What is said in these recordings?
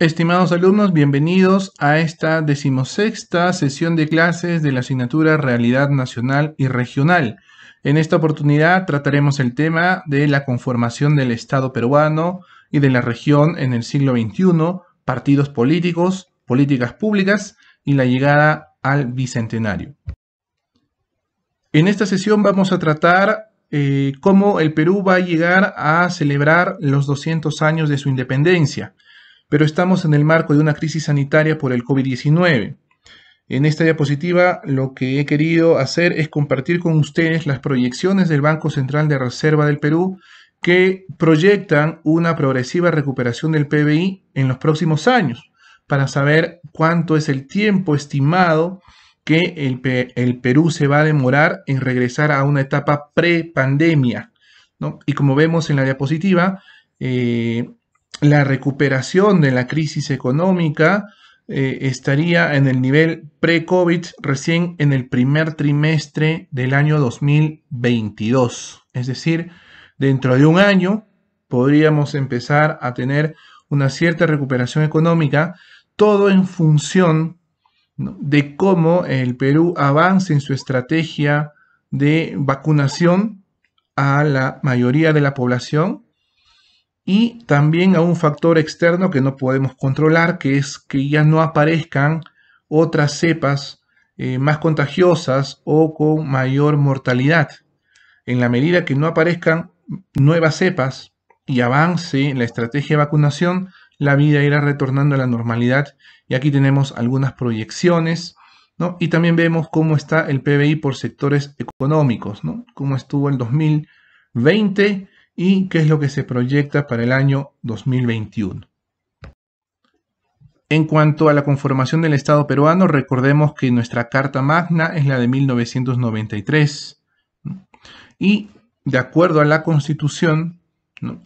Estimados alumnos, bienvenidos a esta decimosexta sesión de clases de la asignatura Realidad Nacional y Regional. En esta oportunidad trataremos el tema de la conformación del Estado peruano y de la región en el siglo XXI, partidos políticos, políticas públicas y la llegada al Bicentenario. En esta sesión vamos a tratar eh, cómo el Perú va a llegar a celebrar los 200 años de su independencia – pero estamos en el marco de una crisis sanitaria por el COVID-19. En esta diapositiva lo que he querido hacer es compartir con ustedes las proyecciones del Banco Central de Reserva del Perú que proyectan una progresiva recuperación del PBI en los próximos años para saber cuánto es el tiempo estimado que el, Perú se va a demorar en regresar a una etapa pre-pandemia. Y como vemos en la diapositiva, eh, la recuperación de la crisis económica eh, estaría en el nivel pre-COVID recién en el primer trimestre del año 2022. Es decir, dentro de un año podríamos empezar a tener una cierta recuperación económica, todo en función de cómo el Perú avance en su estrategia de vacunación a la mayoría de la población y también a un factor externo que no podemos controlar, que es que ya no aparezcan otras cepas eh, más contagiosas o con mayor mortalidad. En la medida que no aparezcan nuevas cepas y avance la estrategia de vacunación, la vida irá retornando a la normalidad. Y aquí tenemos algunas proyecciones, Y también vemos cómo está el PBI por sectores económicos, ¿no? Cómo estuvo el 2020 y qué es lo que se proyecta para el año 2021. En cuanto a la conformación del Estado peruano, recordemos que nuestra Carta Magna es la de 1993 y de acuerdo a la Constitución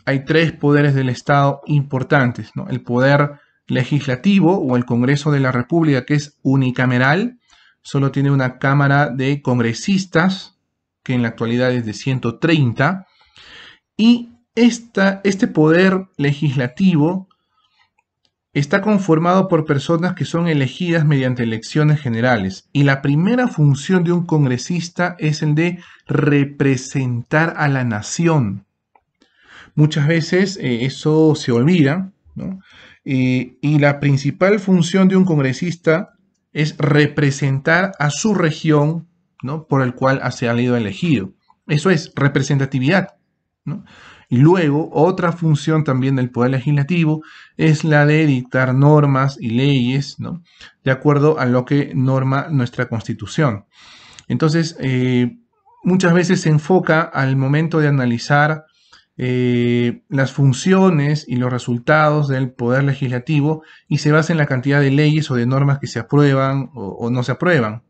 hay tres poderes del Estado importantes. El poder legislativo o el Congreso de la República que es unicameral, solo tiene una Cámara de Congresistas que en la actualidad es de 130 y este poder legislativo está conformado por personas que son elegidas mediante elecciones generales. Y la primera función de un congresista es el de representar a la nación. Muchas veces eh, eso se olvida, eh, y la principal función de un congresista es representar a su región, ¿no? Por el cual se ha sido elegido. Eso es representatividad. Y luego, otra función también del Poder Legislativo es la de dictar normas y leyes, De acuerdo a lo que norma nuestra Constitución. Entonces, eh, muchas veces se enfoca al momento de analizar eh, las funciones y los resultados del Poder Legislativo y se basa en la cantidad de leyes o de normas que se aprueban o, no se aprueban.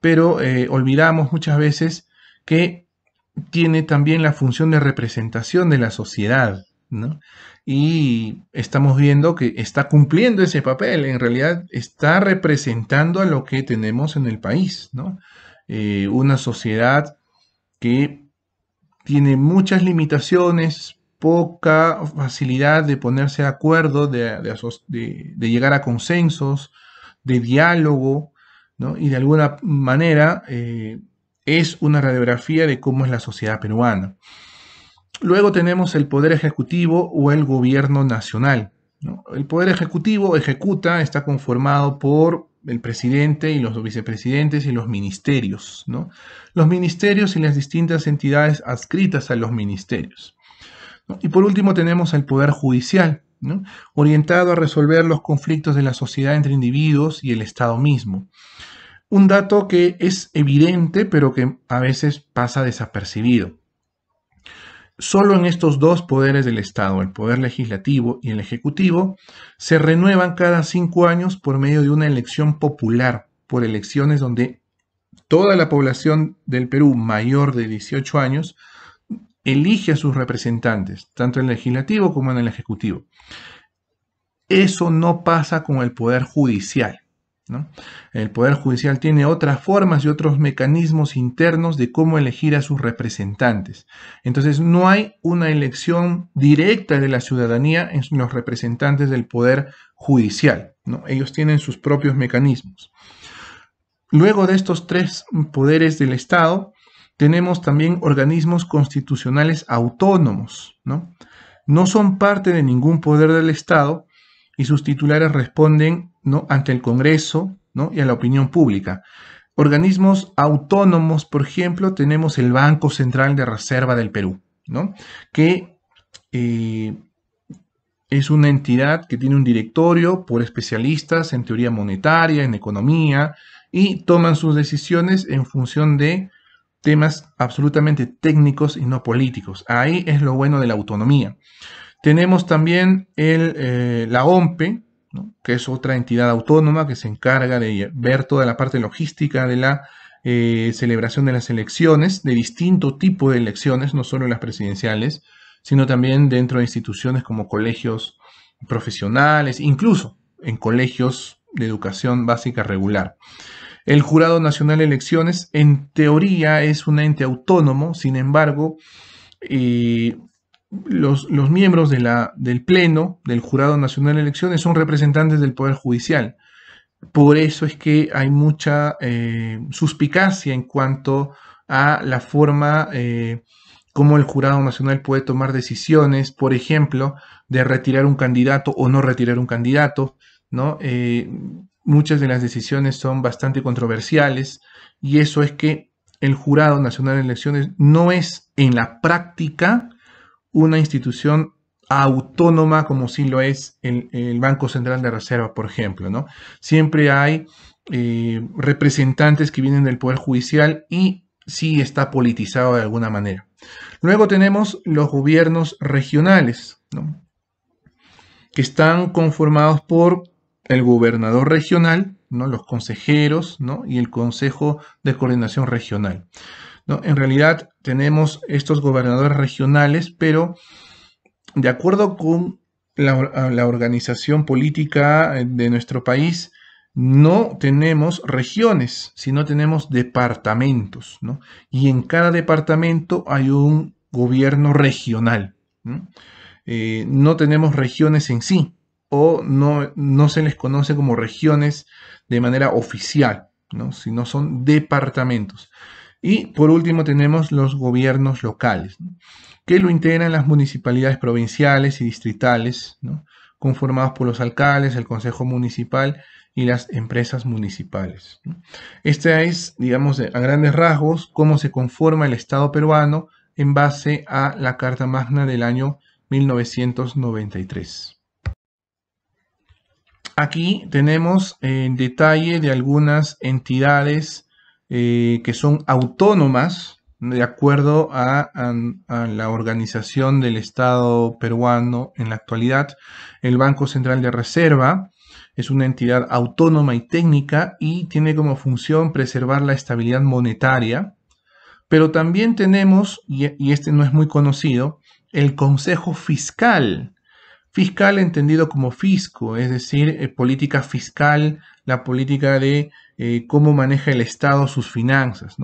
Pero eh, olvidamos muchas veces que tiene también la función de representación de la sociedad, ¿no? Y estamos viendo que está cumpliendo ese papel, en realidad está representando a lo que tenemos en el país, ¿no? Eh, una sociedad que tiene muchas limitaciones, poca facilidad de ponerse de acuerdo, de, llegar a consensos, de diálogo, ¿no? Y de alguna manera eh, es una radiografía de cómo es la sociedad peruana. Luego tenemos el Poder Ejecutivo o el Gobierno Nacional. El Poder Ejecutivo ejecuta, está conformado por el presidente y los vicepresidentes y los ministerios. Los ministerios y las distintas entidades adscritas a los ministerios. Y por último tenemos el Poder Judicial, orientado a resolver los conflictos de la sociedad entre individuos y el Estado mismo un dato que es evidente pero que a veces pasa desapercibido. Solo en estos dos poderes del Estado, el poder legislativo y el ejecutivo, se renuevan cada cinco años por medio de una elección popular, por elecciones donde toda la población del Perú mayor de 18 años elige a sus representantes, tanto en el legislativo como en el ejecutivo. Eso no pasa con el poder judicial. El Poder Judicial tiene otras formas y otros mecanismos internos de cómo elegir a sus representantes. Entonces, no hay una elección directa de la ciudadanía en los representantes del Poder Judicial. ¿no? Ellos tienen sus propios mecanismos. Luego de estos tres poderes del Estado, tenemos también organismos constitucionales autónomos. ¿no? no son parte de ningún poder del Estado y sus titulares responden ante el Congreso y a la opinión pública. Organismos autónomos, por ejemplo, tenemos el Banco Central de Reserva del Perú, que eh, es una entidad que tiene un directorio por especialistas en teoría monetaria, en economía, y toman sus decisiones en función de temas absolutamente técnicos y no políticos. Ahí es lo bueno de la autonomía. Tenemos también el, eh, la OMPE, que es otra entidad autónoma que se encarga de ver toda la parte logística de la eh, celebración de las elecciones, de distinto tipo de elecciones, no solo las presidenciales, sino también dentro de instituciones como colegios profesionales, incluso en colegios de educación básica regular. El Jurado Nacional de Elecciones, en teoría, es un ente autónomo, sin embargo, eh, los, miembros de del Pleno, del Jurado Nacional de Elecciones, son representantes del Poder Judicial. Por eso es que hay mucha eh, suspicacia en cuanto a la forma eh, como el Jurado Nacional puede tomar decisiones, por ejemplo, de retirar un candidato o no retirar un candidato, ¿no? Eh, muchas de las decisiones son bastante controversiales y eso es que el Jurado Nacional de Elecciones no es en la práctica una institución autónoma como si lo es el, Banco Central de Reserva, por ejemplo, ¿no? Siempre hay eh, representantes que vienen del Poder Judicial y sí está politizado de alguna manera. Luego tenemos los gobiernos regionales, ¿no? que están conformados por el gobernador regional, ¿no? los consejeros ¿no? y el Consejo de Coordinación Regional. ¿no? En realidad, tenemos estos gobernadores regionales, pero de acuerdo con la, organización política eh, de nuestro país, no tenemos regiones, sino tenemos departamentos, ¿no? Y en cada departamento hay un gobierno regional. ¿no? Eh, tenemos regiones en sí, o no, no se les conoce como regiones de manera oficial, ¿no? sino son departamentos. Y por último tenemos los gobiernos locales, que lo integran las municipalidades provinciales y distritales, conformados por los alcaldes, el Consejo Municipal y las empresas municipales. Este es, digamos, a grandes rasgos cómo se conforma el Estado peruano en base a la Carta Magna del año 1993. Aquí tenemos en eh, detalle de algunas entidades eh, que son autónomas de acuerdo a, la organización del Estado peruano en la actualidad. El Banco Central de Reserva es una entidad autónoma y técnica y tiene como función preservar la estabilidad monetaria. Pero también tenemos, y, este no es muy conocido, el Consejo Fiscal. Fiscal entendido como fisco, es decir, eh, política fiscal, la política de eh, cómo maneja el Estado sus finanzas.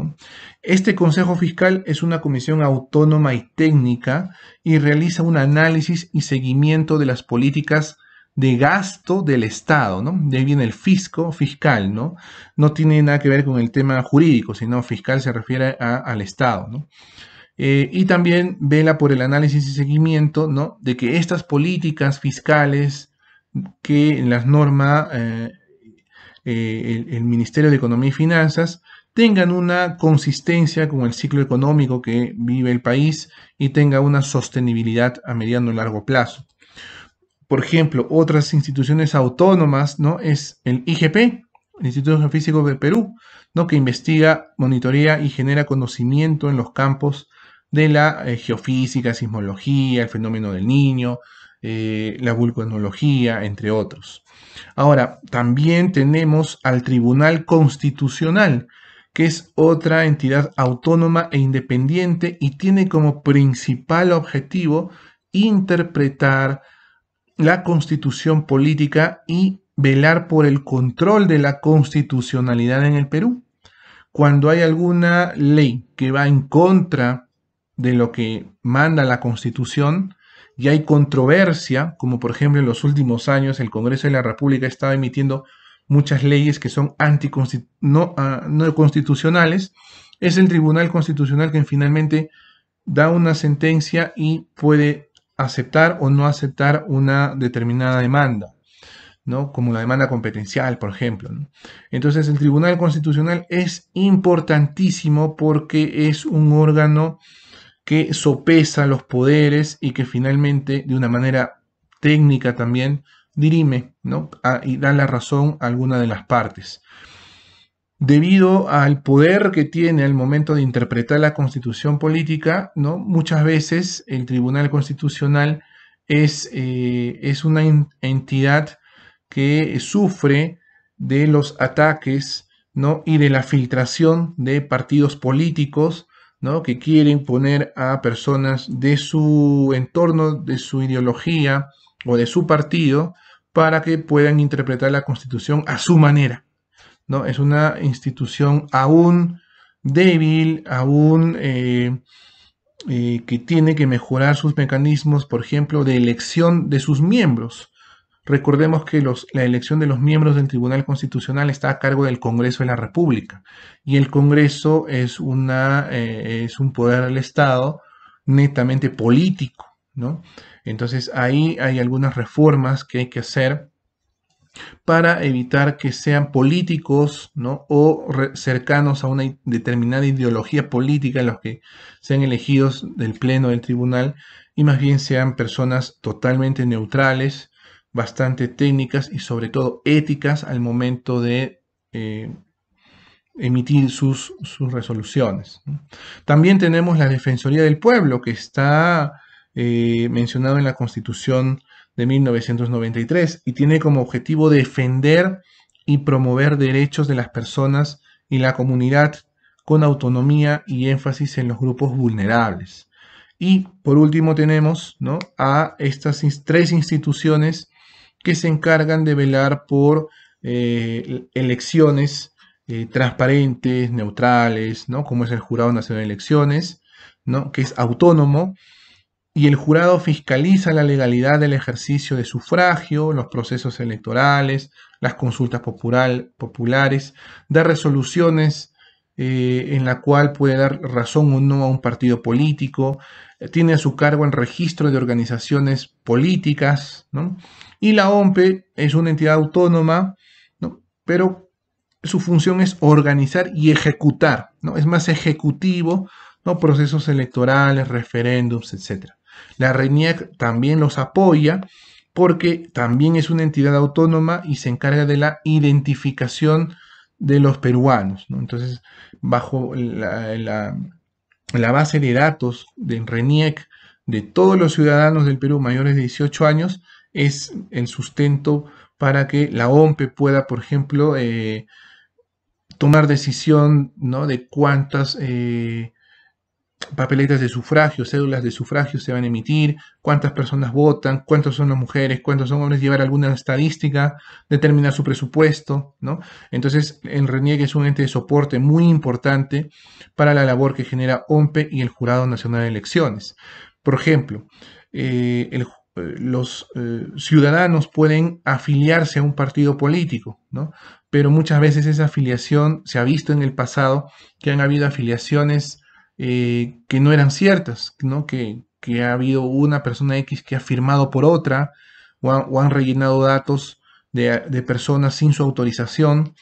Este Consejo Fiscal es una comisión autónoma y técnica y realiza un análisis y seguimiento de las políticas de gasto del Estado, De ahí viene el fisco, fiscal, ¿no? No tiene nada que ver con el tema jurídico, sino fiscal se refiere al Estado, eh, y también vela por el análisis y seguimiento, ¿no? De que estas políticas fiscales que en las normas eh, eh, el, Ministerio de Economía y Finanzas tengan una consistencia con el ciclo económico que vive el país y tenga una sostenibilidad a mediano y largo plazo. Por ejemplo, otras instituciones autónomas, ¿no? Es el IGP, el Instituto Geofísico de Perú, ¿no? que investiga, monitorea y genera conocimiento en los campos de la eh, geofísica, sismología, el fenómeno del niño, eh, la vulcanología, entre otros. Ahora, también tenemos al Tribunal Constitucional, que es otra entidad autónoma e independiente y tiene como principal objetivo interpretar la constitución política y velar por el control de la constitucionalidad en el Perú. Cuando hay alguna ley que va en contra de lo que manda la constitución, y hay controversia, como por ejemplo en los últimos años el Congreso de la República estaba emitiendo muchas leyes que son no, ah, no constitucionales, es el Tribunal Constitucional quien finalmente da una sentencia y puede aceptar o no aceptar una determinada demanda, ¿no? Como la demanda competencial, por ejemplo. Entonces, el Tribunal Constitucional es importantísimo porque es un órgano que sopesa los poderes y que finalmente, de una manera técnica también, dirime ¿no? Ah, y da la razón a alguna de las partes. Debido al poder que tiene al momento de interpretar la constitución política, ¿no? muchas veces el Tribunal Constitucional es, eh, es una entidad que sufre de los ataques ¿no? y de la filtración de partidos políticos que quieren poner a personas de su entorno, de su ideología o de su partido para que puedan interpretar la Constitución a su manera. ¿no? Es una institución aún débil, aún eh, eh, que tiene que mejorar sus mecanismos, por ejemplo, de elección de sus miembros. Recordemos que la elección de los miembros del Tribunal Constitucional está a cargo del Congreso de la República y el Congreso es, eh, un poder del Estado netamente político. Entonces ahí hay algunas reformas que hay que hacer para evitar que sean políticos o cercanos a una determinada ideología política los que sean elegidos del Pleno del Tribunal y más bien sean personas totalmente neutrales bastante técnicas y sobre todo éticas al momento de eh, emitir sus, resoluciones. También tenemos la Defensoría del Pueblo, que está eh, mencionado en la Constitución de 1993 y tiene como objetivo defender y promover derechos de las personas y la comunidad con autonomía y énfasis en los grupos vulnerables. Y por último tenemos a estas tres instituciones que se encargan de velar por eh, elecciones eh, transparentes, neutrales, ¿no? como es el Jurado Nacional de Elecciones, ¿no? que es autónomo, y el jurado fiscaliza la legalidad del ejercicio de sufragio, los procesos electorales, las consultas populares, da resoluciones eh, en la cual puede dar razón o no a un partido político, tiene a su cargo el registro de organizaciones políticas, ¿no? y la OMPE es una entidad autónoma, ¿no? pero su función es organizar y ejecutar, ¿no? es más ejecutivo, ¿no? procesos electorales, referéndums, etc. La RENIAC también los apoya porque también es una entidad autónoma y se encarga de la identificación de los peruanos. ¿no? Entonces, bajo la, la la base de datos de RENIEC de todos los ciudadanos del Perú mayores de 18 años es el sustento para que la OMPE pueda, por ejemplo, eh, tomar decisión ¿no? de cuántas eh, papeletas de sufragio, cédulas de sufragio se van a emitir, cuántas personas votan, cuántas son las mujeres, cuántos son hombres, llevar alguna estadística, determinar su presupuesto, ¿no? Entonces, el RENIEG es un ente de soporte muy importante para la labor que genera OMPE y el Jurado Nacional de Elecciones. Por ejemplo, eh, eh, los eh, ciudadanos pueden afiliarse a un partido político, ¿no? Pero muchas veces esa afiliación se ha visto en el pasado que han habido afiliaciones eh, que no eran ciertas, ¿no? Que, ha habido una persona X que ha firmado por otra o, han rellenado datos de, de, personas sin su autorización.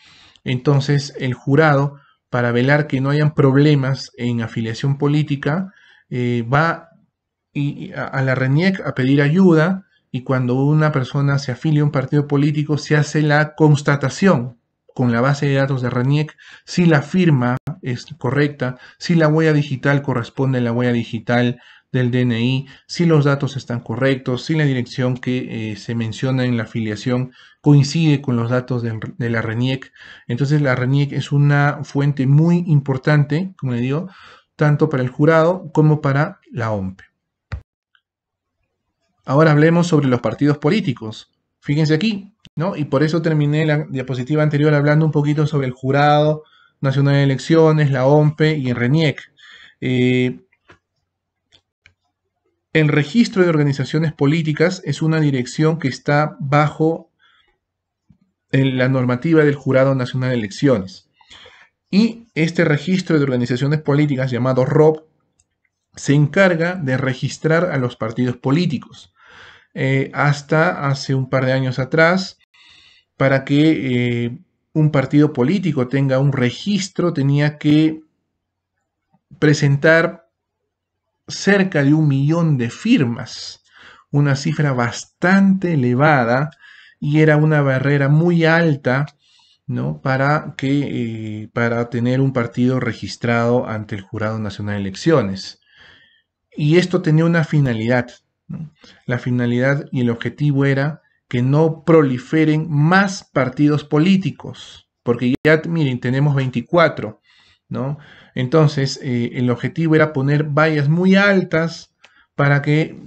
Entonces el jurado, para velar que no hayan problemas en afiliación política, eh, va y, a, a, la RENIEC a pedir ayuda y cuando una persona se afilia a un partido político se hace la constatación con la base de datos de RENIEC, si la firma es correcta, si la huella digital corresponde a la huella digital del DNI, si los datos están correctos, si la dirección que eh, se menciona en la afiliación coincide con los datos de, de, la RENIEC. Entonces la RENIEC es una fuente muy importante, como le digo, tanto para el jurado como para la OMP. Ahora hablemos sobre los partidos políticos. Fíjense aquí, ¿no? Y por eso terminé la diapositiva anterior hablando un poquito sobre el Jurado Nacional de Elecciones, la OMPE y el RENIEC. Eh, el registro de organizaciones políticas es una dirección que está bajo la normativa del Jurado Nacional de Elecciones. Y este registro de organizaciones políticas llamado ROP se encarga de registrar a los partidos políticos. Eh, hasta hace un par de años atrás, para que eh, un partido político tenga un registro, tenía que presentar cerca de un millón de firmas, una cifra bastante elevada y era una barrera muy alta ¿no? para, que, eh, para tener un partido registrado ante el Jurado Nacional de Elecciones. Y esto tenía una finalidad, la finalidad y el objetivo era que no proliferen más partidos políticos, porque ya, miren, tenemos 24, ¿no? Entonces, eh, el objetivo era poner vallas muy altas para que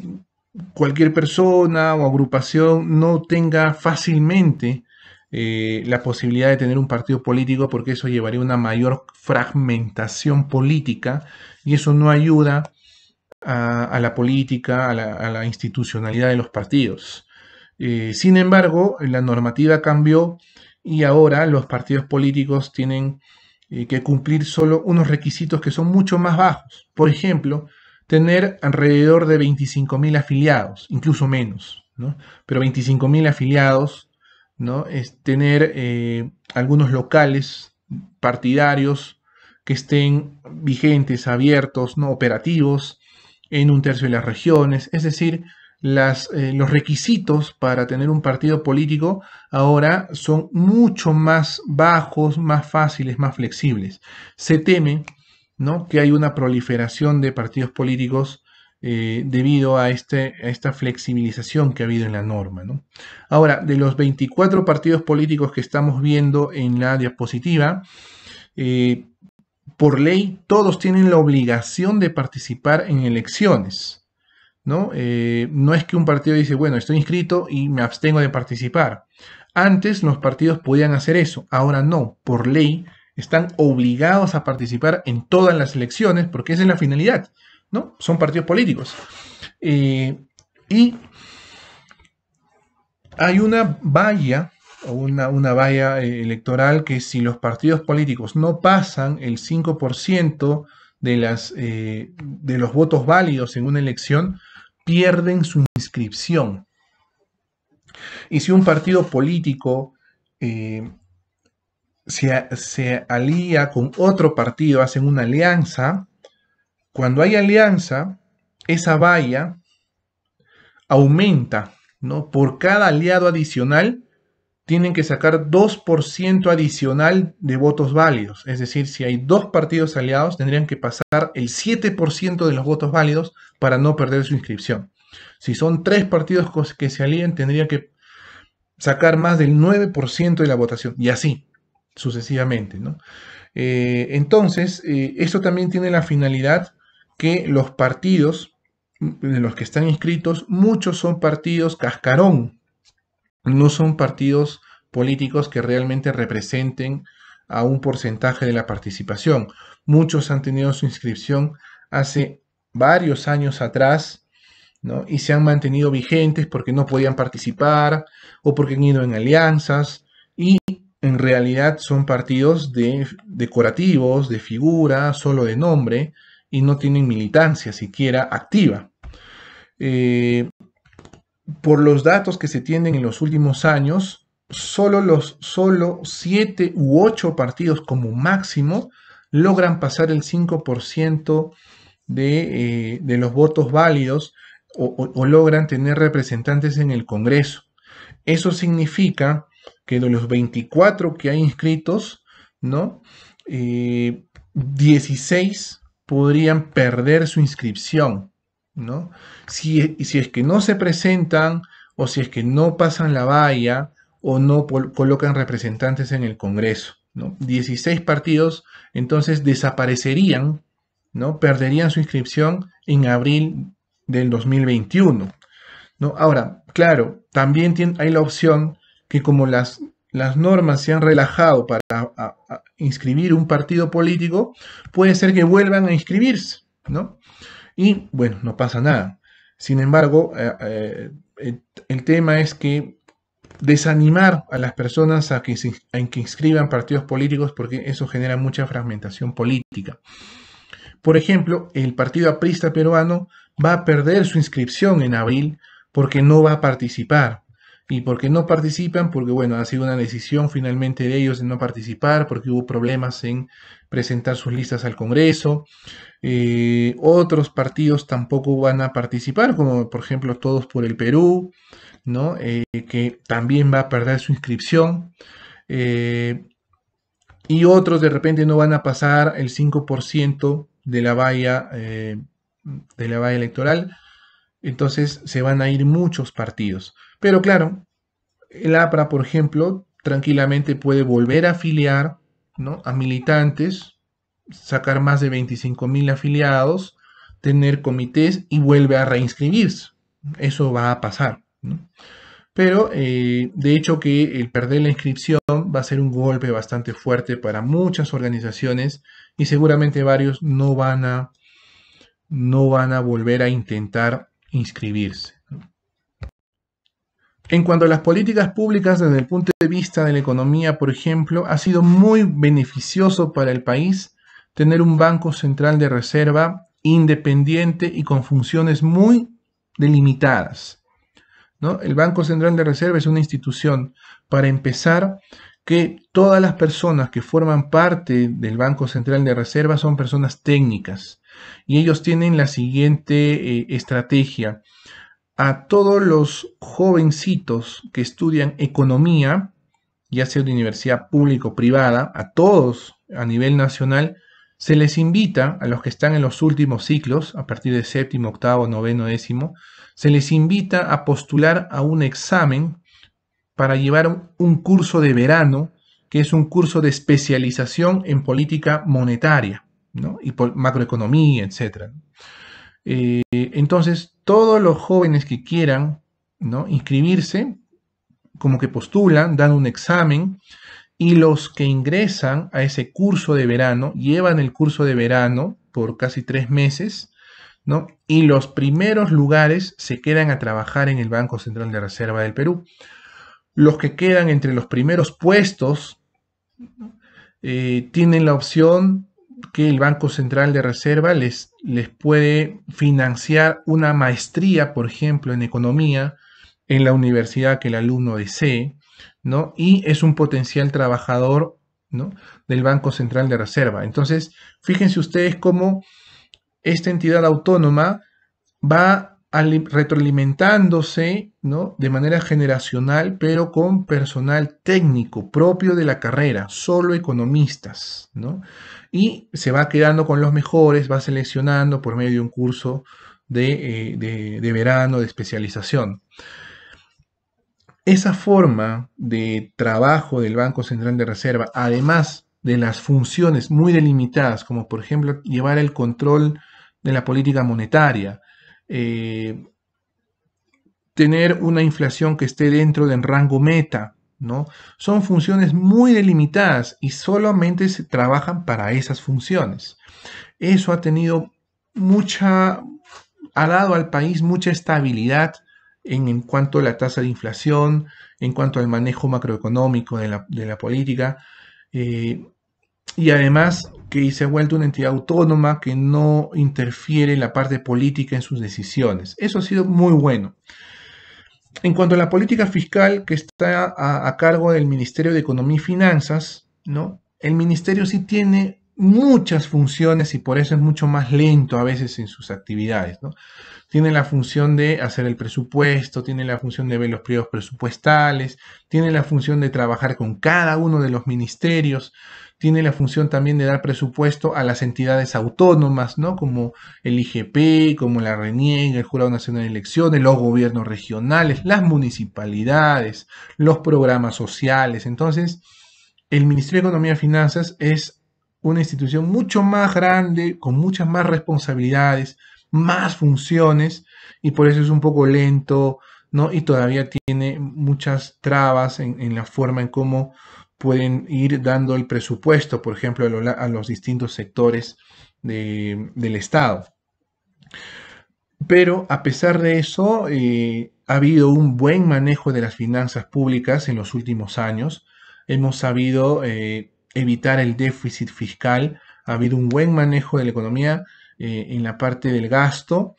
cualquier persona o agrupación no tenga fácilmente eh, la posibilidad de tener un partido político porque eso llevaría a una mayor fragmentación política y eso no ayuda a, la política, a la, institucionalidad de los partidos. Eh, sin embargo, la normativa cambió y ahora los partidos políticos tienen eh, que cumplir solo unos requisitos que son mucho más bajos. Por ejemplo, tener alrededor de 25.000 afiliados, incluso menos, pero 25.000 afiliados, ¿no? es tener eh, algunos locales partidarios que estén vigentes, abiertos, ¿no? operativos, en un tercio de las regiones, es decir, las, eh, los requisitos para tener un partido político ahora son mucho más bajos, más fáciles, más flexibles. Se teme ¿no? que hay una proliferación de partidos políticos eh, debido a, este, esta flexibilización que ha habido en la norma. Ahora, de los 24 partidos políticos que estamos viendo en la diapositiva, eh, por ley todos tienen la obligación de participar en elecciones. ¿no? Eh, no es que un partido dice, bueno, estoy inscrito y me abstengo de participar. Antes los partidos podían hacer eso, ahora no, por ley están obligados a participar en todas las elecciones porque esa es la finalidad, ¿no? Son partidos políticos. Eh, y hay una valla una, valla eh, electoral que si los partidos políticos no pasan el 5% de, las, eh, de los votos válidos en una elección, pierden su inscripción. Y si un partido político eh, se, alía con otro partido, hacen una alianza, cuando hay alianza, esa valla aumenta, ¿no? Por cada aliado adicional tienen que sacar 2% adicional de votos válidos. Es decir, si hay dos partidos aliados, tendrían que pasar el 7% de los votos válidos para no perder su inscripción. Si son tres partidos que se alíen, tendrían que sacar más del 9% de la votación. Y así, sucesivamente. ¿no? Eh, entonces, eh, esto también tiene la finalidad que los partidos mm, en los que están inscritos, muchos son partidos cascarón, no son partidos políticos que realmente representen a un porcentaje de la participación. Muchos han tenido su inscripción hace varios años atrás ¿no? y se han mantenido vigentes porque no podían participar o porque han ido en alianzas y en realidad son partidos de, decorativos, de figura, solo de nombre y no tienen militancia siquiera activa. Eh, por los datos que se tienen en los últimos años, solo los solo 7 u ocho partidos como máximo logran pasar el 5% eh, de, los votos válidos o, logran tener representantes en el Congreso. Eso significa que de los 24 que hay inscritos, ¿no? 16 eh, podrían perder su inscripción. ¿no? Si, si es que no se presentan o si es que no pasan la valla o no colocan representantes en el Congreso. ¿no? 16 partidos entonces desaparecerían, ¿no? perderían su inscripción en abril del 2021. ¿no? Ahora, claro, también hay la opción que como las, las normas se han relajado para inscribir un partido político, puede ser que vuelvan a inscribirse. ¿no? y bueno, no pasa nada. Sin embargo, eh, eh, el tema es que desanimar a las personas a que, a que inscriban partidos políticos porque eso genera mucha fragmentación política. Por ejemplo, el Partido Aprista Peruano va a perder su inscripción en abril porque no va a participar y porque no participan, porque bueno, ha sido una decisión finalmente de ellos de no participar, porque hubo problemas en presentar sus listas al Congreso. Eh, otros partidos tampoco van a participar, como por ejemplo Todos por el Perú, ¿no? Eh, que también va a perder su inscripción. Eh, y otros de repente no van a pasar el 5% de la valla de la valla electoral. Entonces se van a ir muchos partidos. Pero claro, el APRA, por ejemplo, tranquilamente puede volver a afiliar ¿no? a militantes, sacar más de 25 mil afiliados, tener comités y vuelve a reinscribirse. Eso va a pasar. Pero eh, de hecho que el perder la inscripción va a ser un golpe bastante fuerte para muchas organizaciones y seguramente varios no van a, no van a volver a intentar inscribirse. En cuanto a las políticas públicas desde el punto de vista de la economía, por ejemplo, ha sido muy beneficioso para el país tener un banco central de reserva independiente y con funciones muy delimitadas. ¿no? El Banco Central de Reserva es una institución, para empezar, que todas las personas que forman parte del Banco Central de Reserva son personas técnicas y ellos tienen la siguiente eh, estrategia a todos los jovencitos que estudian economía, ya sea de universidad pública o privada, a todos a nivel nacional, se les invita, a los que están en los últimos ciclos, a partir de séptimo, octavo, noveno, décimo, se les invita a postular a un examen para llevar un curso de verano, que es un curso de especialización en política monetaria ¿no? y macroeconomía, etcétera. Eh, entonces, todos los jóvenes que quieran ¿no? inscribirse, como que postulan, dan un examen, y los que ingresan a ese curso de verano, llevan el curso de verano por casi tres meses, ¿no? Y los primeros lugares se quedan a trabajar en el Banco Central de Reserva del Perú. Los que quedan entre los primeros puestos eh, tienen la opción que el Banco Central de Reserva les, les puede financiar una maestría, por ejemplo, en economía, en la universidad que el alumno desee, ¿no? Y es un potencial trabajador, ¿no? Del Banco Central de Reserva. Entonces, fíjense ustedes cómo esta entidad autónoma va retroalimentándose ¿no? de manera generacional, pero con personal técnico propio de la carrera, solo economistas. Y se va quedando con los mejores, va seleccionando por medio de un curso eh, de, de verano, de especialización. Esa forma de trabajo del Banco Central de Reserva, además de las funciones muy delimitadas, como por ejemplo llevar el control de la política monetaria, eh, tener una inflación que esté dentro del rango meta, ¿no? Son funciones muy delimitadas y solamente se trabajan para esas funciones. Eso ha tenido mucha, ha dado al país mucha estabilidad en, cuanto a la tasa de inflación, en cuanto al manejo macroeconómico de la, política. Eh, y además que se ha vuelto una entidad autónoma que no interfiere en la parte política en sus decisiones. Eso ha sido muy bueno. En cuanto a la política fiscal que está a, cargo del Ministerio de Economía y Finanzas, ¿no? el ministerio sí tiene muchas funciones y por eso es mucho más lento a veces en sus actividades. ¿no? Tiene la función de hacer el presupuesto, tiene la función de ver los pliegos presupuestales, tiene la función de trabajar con cada uno de los ministerios, tiene la función también de dar presupuesto a las entidades autónomas, ¿no? como el IGP, como la RENIEG, el Jurado Nacional de Elecciones, los gobiernos regionales, las municipalidades, los programas sociales. Entonces, el Ministerio de Economía y Finanzas es una institución mucho más grande, con muchas más responsabilidades, más funciones, y por eso es un poco lento, ¿no? Y todavía tiene muchas trabas en, la forma en cómo pueden ir dando el presupuesto, por ejemplo, a, los distintos sectores del Estado. Pero a pesar de eso, eh, ha habido un buen manejo de las finanzas públicas en los últimos años. Hemos sabido eh, evitar el déficit fiscal, ha habido un buen manejo de la economía eh, en la parte del gasto,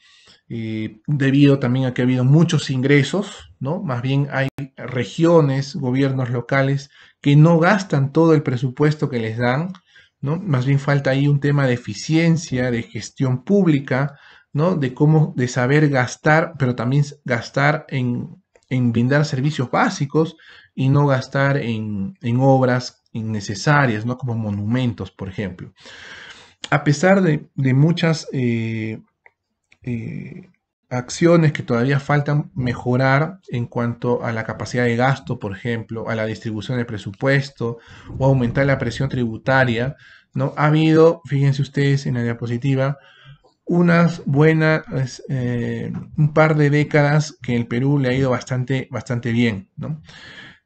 eh, debido también a que ha habido muchos ingresos, ¿no? Más bien hay regiones, gobiernos locales que no gastan todo el presupuesto que les dan, ¿no? Más bien falta ahí un tema de eficiencia, de gestión pública, ¿no? De cómo, de saber gastar, pero también gastar en, en brindar servicios básicos y no gastar en, en obras innecesarias, ¿no? Como monumentos, por ejemplo. A pesar de, muchas eh, eh, acciones que todavía faltan mejorar en cuanto a la capacidad de gasto, por ejemplo, a la distribución del presupuesto o aumentar la presión tributaria, ¿no? Ha habido, fíjense ustedes en la diapositiva, unas buenas, eh, un par de décadas que el Perú le ha ido bastante, bastante bien, ¿no?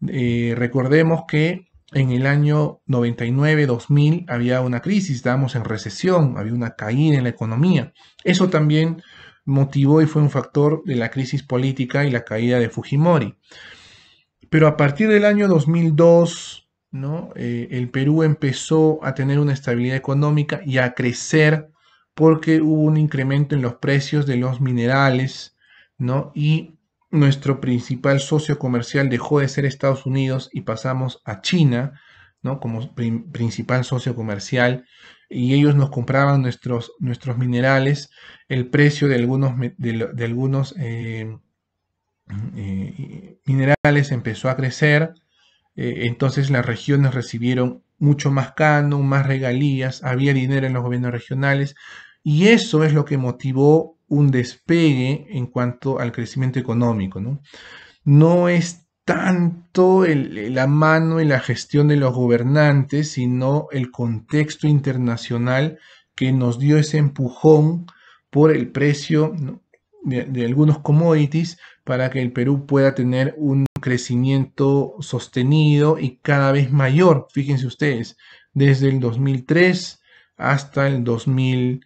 recordemos que en el año 99-2000 había una crisis, estábamos en recesión, había una caída en la economía. Eso también motivó y fue un factor de la crisis política y la caída de Fujimori. Pero a partir del año 2002, ¿no? Eh, el Perú empezó a tener una estabilidad económica y a crecer porque hubo un incremento en los precios de los minerales ¿no? y nuestro principal socio comercial dejó de ser Estados Unidos y pasamos a China, ¿no? Como principal socio comercial y ellos nos compraban nuestros, nuestros minerales, el precio de algunos, de, algunos eh, eh, minerales empezó a crecer, eh, entonces las regiones recibieron mucho más canon, más regalías, había dinero en los gobiernos regionales, y eso es lo que motivó un despegue en cuanto al crecimiento económico. No, es tanto la mano y la gestión de los gobernantes, sino el contexto internacional que nos dio ese empujón por el precio de, de algunos commodities para que el Perú pueda tener un crecimiento sostenido y cada vez mayor, fíjense ustedes, desde el 2003 hasta el 2000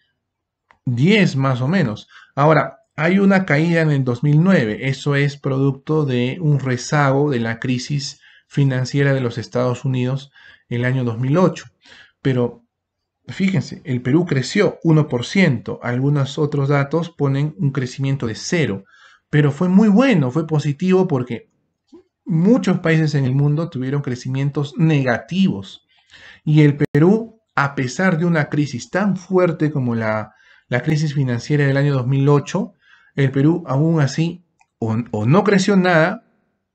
10 más o menos. Ahora, hay una caída en el 2009. Eso es producto de un rezago de la crisis financiera de los Estados Unidos el año 2008. Pero fíjense, el Perú creció 1%. Algunos otros datos ponen un crecimiento de cero. Pero fue muy bueno, fue positivo porque muchos países en el mundo tuvieron crecimientos negativos. Y el Perú, a pesar de una crisis tan fuerte como la la crisis financiera del año 2008, el Perú aún así o, no creció nada,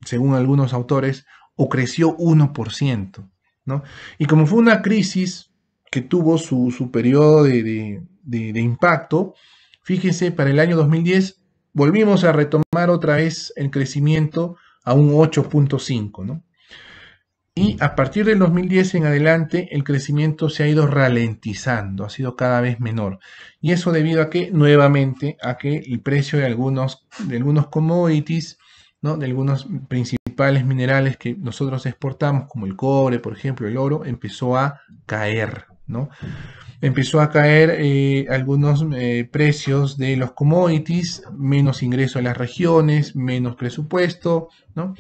según algunos autores, o creció 1%. ¿no? Y como fue una crisis que tuvo su, su periodo de, impacto, fíjense, para el año 2010 volvimos a retomar otra vez el crecimiento a un 8.5. ¿no? Y a partir del 2010 en adelante, el crecimiento se ha ido ralentizando, ha sido cada vez menor. Y eso debido a que, nuevamente, a que el precio de algunos, de algunos commodities, ¿no? de algunos principales minerales que nosotros exportamos, como el cobre, por ejemplo, el oro, empezó a caer. ¿no? empezó a caer eh, algunos eh, precios de los commodities, menos ingreso a las regiones, menos presupuesto, ¿no?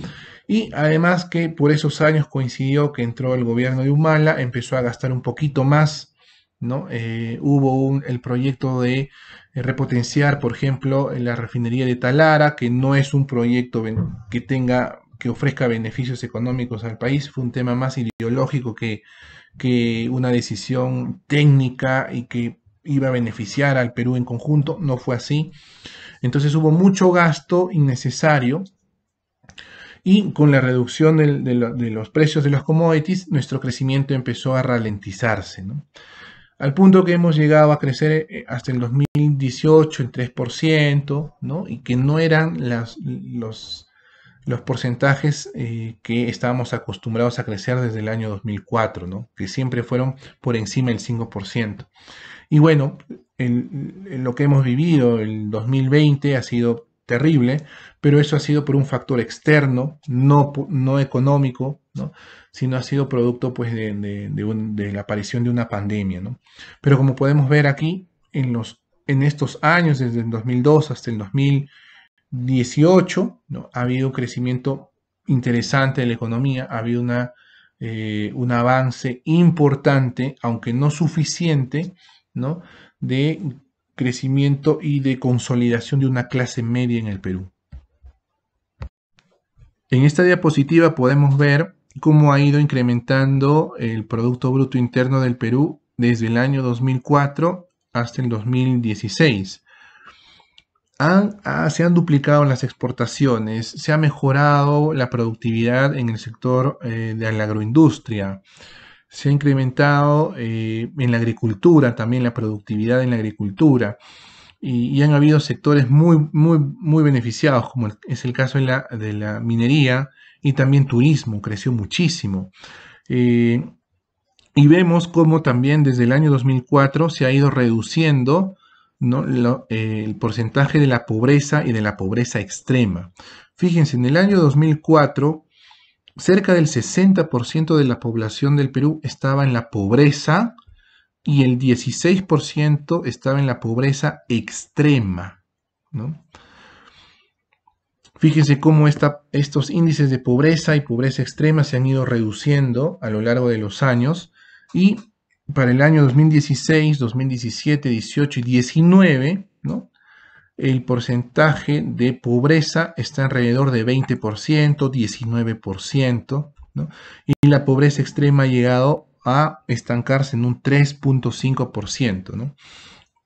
Y además que por esos años coincidió que entró el gobierno de Humala, empezó a gastar un poquito más, ¿no? Eh, hubo un, el proyecto de repotenciar, por ejemplo, la refinería de Talara, que no es un proyecto que tenga que ofrezca beneficios económicos al país, fue un tema más ideológico que que una decisión técnica y que iba a beneficiar al Perú en conjunto, no fue así. Entonces hubo mucho gasto innecesario y con la reducción de, los precios de los commodities, nuestro crecimiento empezó a ralentizarse. Al punto que hemos llegado a crecer eh, hasta el 2018 en 3%, ¿no? y que no eran las, los, los porcentajes eh, que estábamos acostumbrados a crecer desde el año 2004, ¿no? que siempre fueron por encima del 5%. Y bueno, lo que hemos vivido, el 2020 ha sido terrible, pero eso ha sido por un factor externo, no, no económico, ¿no? sino ha sido producto pues, de, la aparición de una pandemia. Pero como podemos ver aquí, en, los, en estos años, desde el 2002 hasta el 2000 18 ¿no? ha habido un crecimiento interesante de la economía, ha habido una, eh, un avance importante, aunque no suficiente, ¿no? de crecimiento y de consolidación de una clase media en el Perú. En esta diapositiva podemos ver cómo ha ido incrementando el Producto Bruto Interno del Perú desde el año 2004 hasta el 2016. Ah, se han duplicado las exportaciones, se ha mejorado la productividad en el sector eh, de la agroindustria, se ha incrementado eh, en la agricultura también la productividad en la agricultura. Y, han habido sectores muy, muy, muy beneficiados, como es el caso de la, minería y también turismo, creció muchísimo. Eh, y vemos cómo también desde el año 2004 se ha ido reduciendo eh, el porcentaje de la pobreza y de la pobreza extrema. Fíjense, en el año 2004, cerca del 60% de la población del Perú estaba en la pobreza y el 16% estaba en la pobreza extrema. Fíjense cómo estos índices de pobreza y pobreza extrema se han ido reduciendo a lo largo de los años y para el año 2016, 2017, 18 y 19, el porcentaje de pobreza está alrededor de 20%, 19%, ¿no? y la pobreza extrema ha llegado a estancarse en un 3.5%.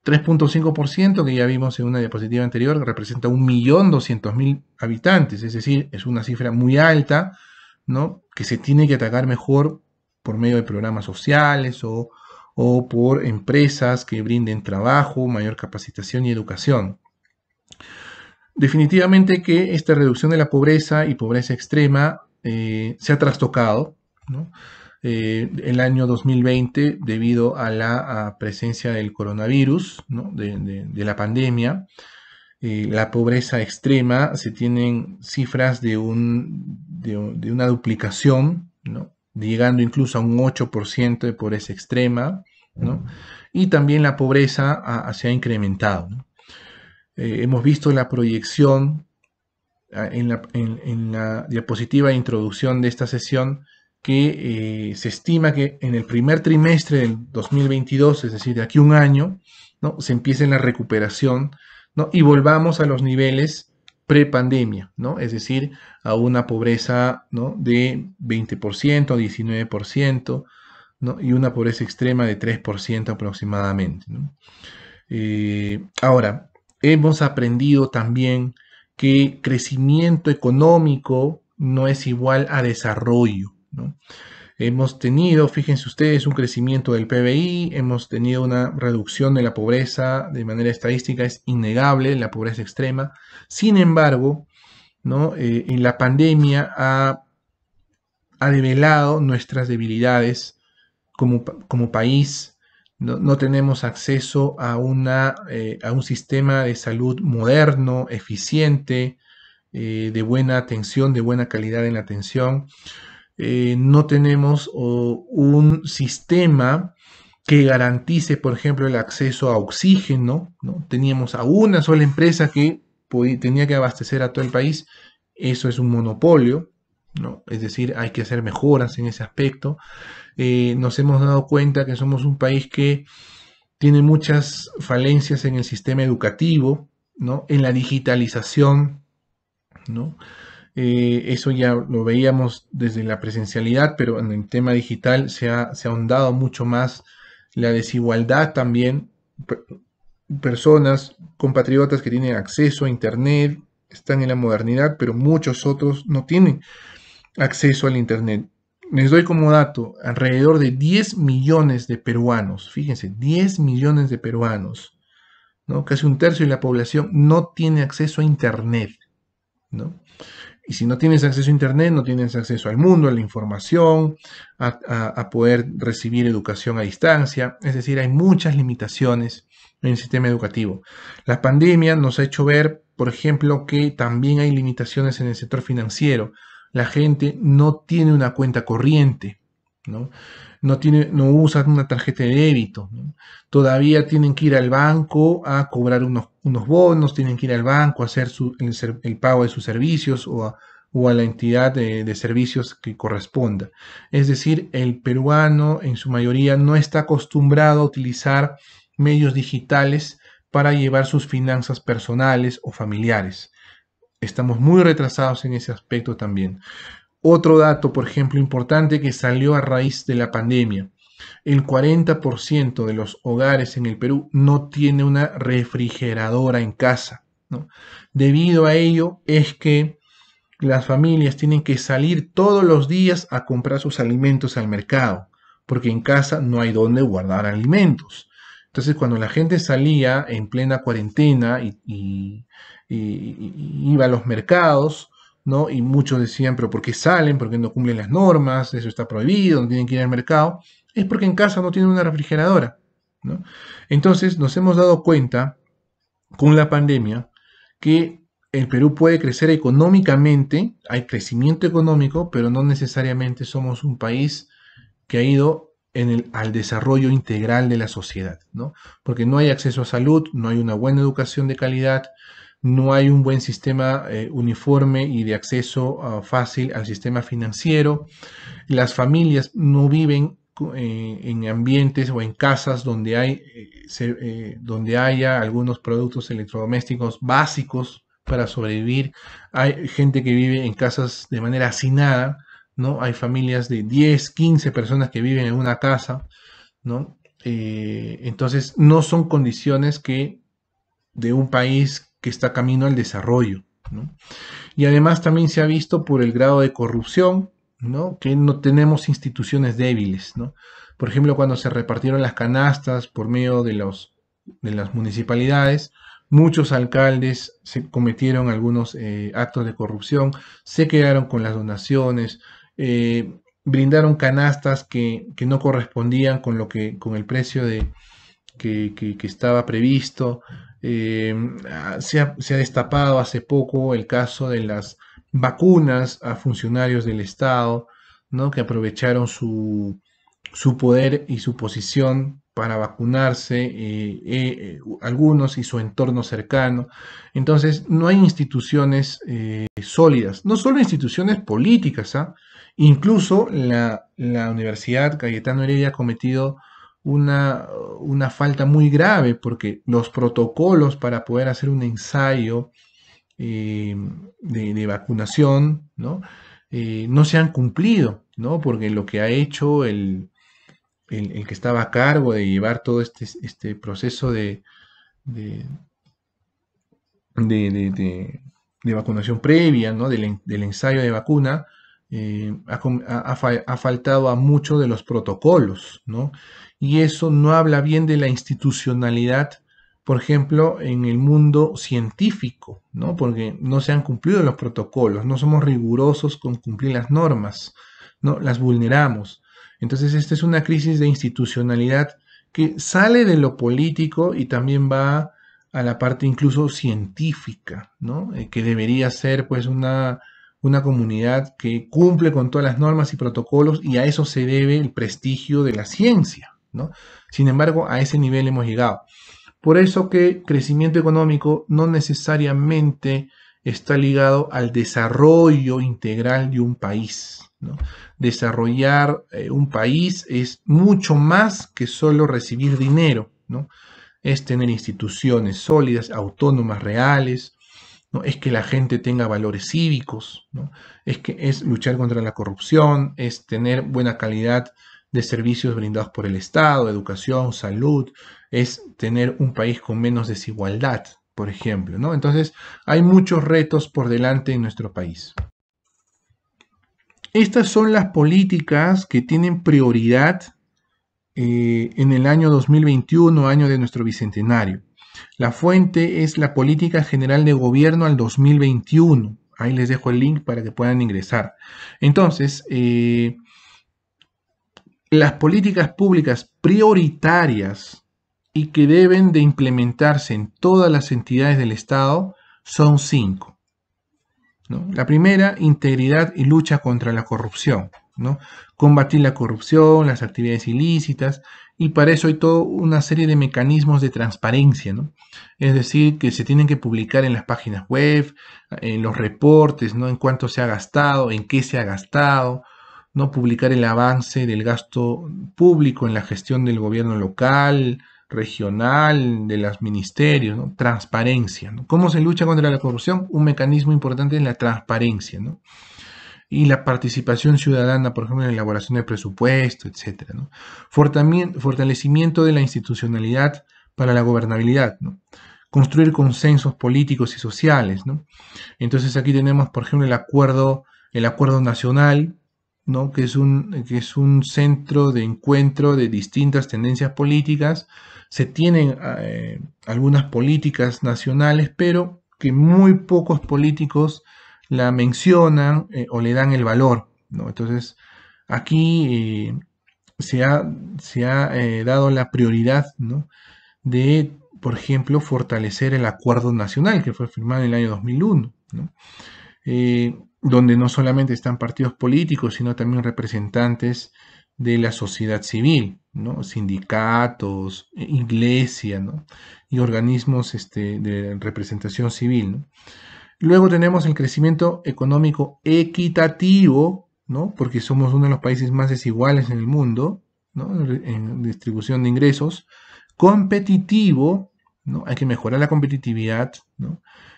3.5% que ya vimos en una diapositiva anterior representa 1.200.000 habitantes, es decir, es una cifra muy alta, ¿no? que se tiene que atacar mejor por medio de programas sociales o, por empresas que brinden trabajo, mayor capacitación y educación. Definitivamente que esta reducción de la pobreza y pobreza extrema eh, se ha trastocado ¿no? Eh, el año 2020 debido a la presencia del coronavirus, ¿no? de, la pandemia. Eh, la pobreza extrema se tienen cifras de, un, de una duplicación ¿no? llegando incluso a un 8% de pobreza extrema, ¿no? y también la pobreza se ha incrementado. Eh, hemos visto la proyección ah, en la, en, la, diapositiva de introducción de esta sesión que eh, se estima que en el primer trimestre del 2022, es decir, de aquí a un año, ¿no? se empiece la recuperación ¿no? y volvamos a los niveles prepandemia, ¿no? Es decir, a una pobreza ¿no? de 20%, 19%, ¿no? Y una pobreza extrema de 3% aproximadamente, eh, ahora, hemos aprendido también que crecimiento económico no es igual a desarrollo, ¿no? Hemos tenido, fíjense ustedes, un crecimiento del PBI, hemos tenido una reducción de la pobreza de manera estadística, es innegable la pobreza extrema. Sin embargo, ¿no? en eh, la pandemia ha, ha develado nuestras debilidades como, como país, no, tenemos acceso a, una, eh, a, un sistema de salud moderno, eficiente, eh, de buena atención, de buena calidad en la atención. Eh, no tenemos un sistema que garantice, por ejemplo, el acceso a oxígeno. ¿no? Teníamos a una sola empresa que tenía que abastecer a todo el país. Eso es un monopolio. ¿no? Es decir, hay que hacer mejoras en ese aspecto. Eh, nos hemos dado cuenta que somos un país que tiene muchas falencias en el sistema educativo, ¿no? en la digitalización. ¿no? Eh, eso ya lo veíamos desde la presencialidad, pero en el tema digital se ha, se ahondado mucho más la desigualdad también. Personas, compatriotas que tienen acceso a Internet, están en la modernidad, pero muchos otros no tienen acceso al Internet. Les doy como dato, alrededor de 10 millones de peruanos, fíjense, 10 millones de peruanos, ¿no? casi un tercio de la población no tiene acceso a Internet. ¿no? Y si no tienes acceso a Internet, no tienes acceso al mundo, a la información, a, poder recibir educación a distancia. Es decir, hay muchas limitaciones en el sistema educativo. La pandemia nos ha hecho ver, por ejemplo, que también hay limitaciones en el sector financiero. La gente no tiene una cuenta corriente, ¿no? no, tiene, no usan una tarjeta de débito. Todavía tienen que ir al banco a cobrar unos, unos bonos, tienen que ir al banco a hacer el, pago de sus servicios o a, la entidad de, servicios que corresponda. Es decir, el peruano en su mayoría no está acostumbrado a utilizar medios digitales para llevar sus finanzas personales o familiares. Estamos muy retrasados en ese aspecto también. Otro dato, por ejemplo, importante que salió a raíz de la pandemia. El 40% de los hogares en el Perú no tiene una refrigeradora en casa. Debido a ello es que las familias tienen que salir todos los días a comprar sus alimentos al mercado, porque en casa no hay dónde guardar alimentos. Entonces, cuando la gente salía en plena cuarentena y, y iba a los mercados, y muchos decían, pero ¿por qué salen? Porque no cumplen las normas? Eso está prohibido, no tienen que ir al mercado. Es porque en casa no tienen una refrigeradora, Entonces nos hemos dado cuenta con la pandemia que el Perú puede crecer económicamente, hay crecimiento económico, pero no necesariamente somos un país que ha ido al desarrollo integral de la sociedad, ¿no? Porque no hay acceso a salud, no hay una buena educación de calidad, no hay un buen sistema eh, uniforme y de acceso ah, fácil al sistema financiero. Las familias no viven eh, en ambientes o en casas donde, hay, eh, donde haya algunos productos electrodomésticos básicos para sobrevivir. Hay gente que vive en casas de manera hacinada, ¿no? Hay familias de 10, 15 personas que viven en una casa, ¿no? entonces, no son condiciones que de un país que está camino al desarrollo. Y además también se ha visto por el grado de corrupción, ¿no? que no tenemos instituciones débiles. Por ejemplo, cuando se repartieron las canastas por medio de, los, de las municipalidades, muchos alcaldes se cometieron algunos eh, actos de corrupción, se quedaron con las donaciones, eh, brindaron canastas que, no correspondían con, lo que, con el precio de, que estaba previsto, eh, se, ha, destapado hace poco el caso de las vacunas a funcionarios del Estado, ¿no? que aprovecharon su, poder y su posición para vacunarse, eh, eh, algunos y su entorno cercano. Entonces, no hay instituciones sólidas, no solo instituciones políticas, ¿ah? incluso la, la Universidad Cayetano Heredia ha cometido una, falta muy grave porque los protocolos para poder hacer un ensayo eh, de, vacunación eh, ¿no? se han cumplido, porque lo que ha hecho el, el, que estaba a cargo de llevar todo este, este proceso de, de, de, de vacunación previa, ¿no? del ensayo de vacuna, eh, ha, faltado a muchos de los protocolos, ¿no? Y eso no habla bien de la institucionalidad, por ejemplo, en el mundo científico, ¿no? Porque no se han cumplido los protocolos, no somos rigurosos con cumplir las normas, ¿no? Las vulneramos. Entonces, esta es una crisis de institucionalidad que sale de lo político y también va a la parte incluso científica, ¿no? Eh, que debería ser pues una una comunidad que cumple con todas las normas y protocolos y a eso se debe el prestigio de la ciencia. ¿no? Sin embargo, a ese nivel hemos llegado. Por eso que crecimiento económico no necesariamente está ligado al desarrollo integral de un país. Desarrollar eh, un país es mucho más que solo recibir dinero. ¿no? Es tener instituciones sólidas, autónomas, reales, es que la gente tenga valores cívicos, es que es luchar contra la corrupción, es tener buena calidad de servicios brindados por el Estado, educación, salud, es tener un país con menos desigualdad, por ejemplo, Entonces, hay muchos retos por delante en nuestro país. Estas son las políticas que tienen prioridad eh, en el año 2021, año de nuestro bicentenario. La fuente es la Política General de Gobierno al 2021. Ahí les dejo el link para que puedan ingresar. Entonces, eh, las políticas públicas prioritarias y que deben de implementarse en todas las entidades del Estado son cinco. La primera, integridad y lucha contra la corrupción. Combatir la corrupción, las actividades ilícitas, y para eso hay toda una serie de mecanismos de transparencia, ¿no? Es decir, que se tienen que publicar en las páginas web, en los reportes, ¿no? En cuánto se ha gastado, en qué se ha gastado, ¿no? Publicar el avance del gasto público en la gestión del gobierno local, regional, de los ministerios, ¿no? Transparencia, ¿no? ¿Cómo se lucha contra la corrupción? Un mecanismo importante es la transparencia, ¿no? y la participación ciudadana, por ejemplo, en la elaboración de presupuesto, etc. Fortalecimiento de la institucionalidad para la gobernabilidad. Construir consensos políticos y sociales. Entonces aquí tenemos, por ejemplo, el acuerdo, el acuerdo nacional, que, es un, que es un centro de encuentro de distintas tendencias políticas. Se tienen eh, algunas políticas nacionales, pero que muy pocos políticos la mencionan eh, o le dan el valor. ¿no? Entonces, aquí eh, se ha, eh, dado la prioridad de, por ejemplo, fortalecer el acuerdo nacional que fue firmado en el año 2001, donde no solamente están partidos políticos, sino también representantes de la sociedad civil, ¿no? sindicatos, e, iglesia y organismos este, de representación civil. Luego tenemos el crecimiento económico equitativo, ¿no? Porque somos uno de los países más desiguales en el mundo, ¿no? En distribución de ingresos. Competitivo, ¿no? Hay que mejorar la competitividad,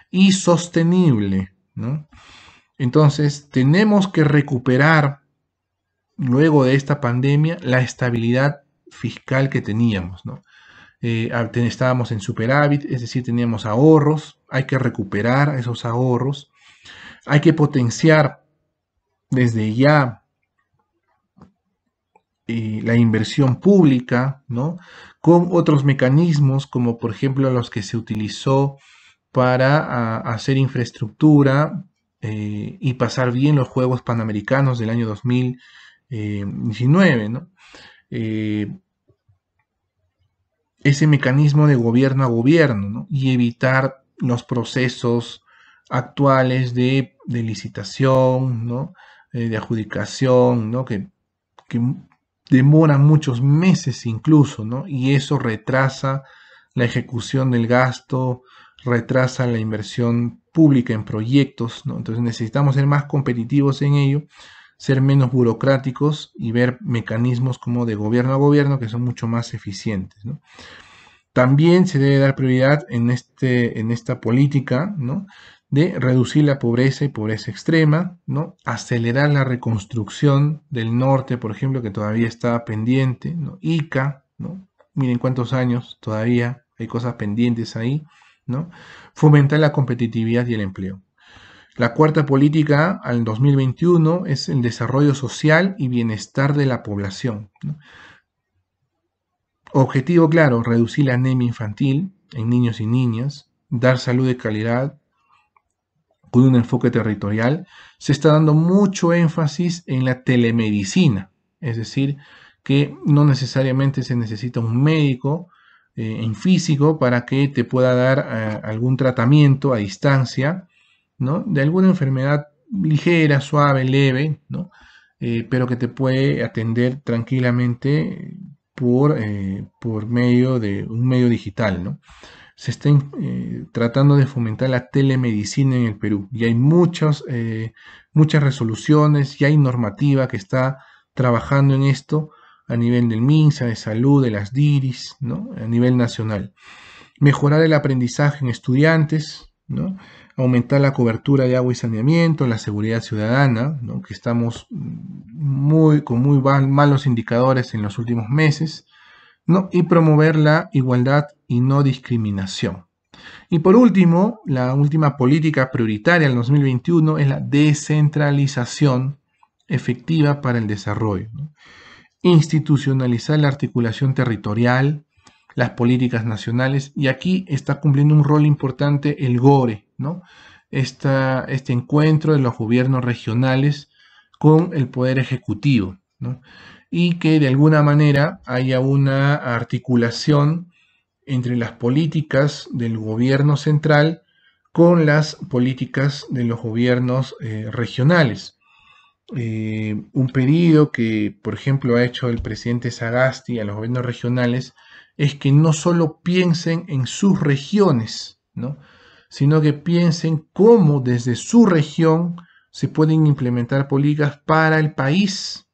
Y sostenible, ¿no? Entonces, tenemos que recuperar, luego de esta pandemia, la estabilidad fiscal que teníamos, ¿no? Eh, estábamos en superávit, es decir, teníamos ahorros, hay que recuperar esos ahorros, hay que potenciar desde ya eh, la inversión pública, ¿no? Con otros mecanismos como por ejemplo los que se utilizó para ah, hacer infraestructura eh, y pasar bien los Juegos Panamericanos del año 2019, eh, ¿no? ese mecanismo de gobierno a gobierno ¿no? y evitar los procesos actuales de, licitación, ¿no? Eh, de adjudicación, ¿no? que, demoran muchos meses incluso, ¿no? y eso retrasa la ejecución del gasto, retrasa la inversión pública en proyectos, ¿no? entonces necesitamos ser más competitivos en ello, ser menos burocráticos y ver mecanismos como de gobierno a gobierno que son mucho más eficientes. También se debe dar prioridad en, este, en esta política ¿no? de reducir la pobreza y pobreza extrema, ¿no? acelerar la reconstrucción del norte, por ejemplo, que todavía está pendiente, ¿no? ICA, ¿no? miren cuántos años todavía hay cosas pendientes ahí, ¿no? fomentar la competitividad y el empleo. La cuarta política al 2021 es el desarrollo social y bienestar de la población. Objetivo claro, reducir la anemia infantil en niños y niñas, dar salud de calidad con un enfoque territorial. Se está dando mucho énfasis en la telemedicina, es decir, que no necesariamente se necesita un médico eh, en físico para que te pueda dar eh, algún tratamiento a distancia, ¿no? De alguna enfermedad ligera, suave, leve, eh, pero que te puede atender tranquilamente por, eh, por medio de un medio digital, ¿no? Se está eh, tratando de fomentar la telemedicina en el Perú y hay muchas, eh, muchas resoluciones y hay normativa que está trabajando en esto a nivel del MINSA, de salud, de las DIRIS, ¿no? A nivel nacional. Mejorar el aprendizaje en estudiantes, ¿no? aumentar la cobertura de agua y saneamiento, la seguridad ciudadana, que estamos muy, con muy malos indicadores en los últimos meses, y promover la igualdad y no discriminación. Y por último, la última política prioritaria del 2021 es la descentralización efectiva para el desarrollo. Institucionalizar la articulación territorial, las políticas nacionales, y aquí está cumpliendo un rol importante el GORE, ¿no? Esta, este encuentro de los gobiernos regionales con el poder ejecutivo, y que de alguna manera haya una articulación entre las políticas del gobierno central con las políticas de los gobiernos eh, regionales. Eh, un pedido que, por ejemplo, ha hecho el presidente Sagasti a los gobiernos regionales es que no solo piensen en sus regiones, ¿no? sino que piensen cómo desde su región se pueden implementar políticas para el país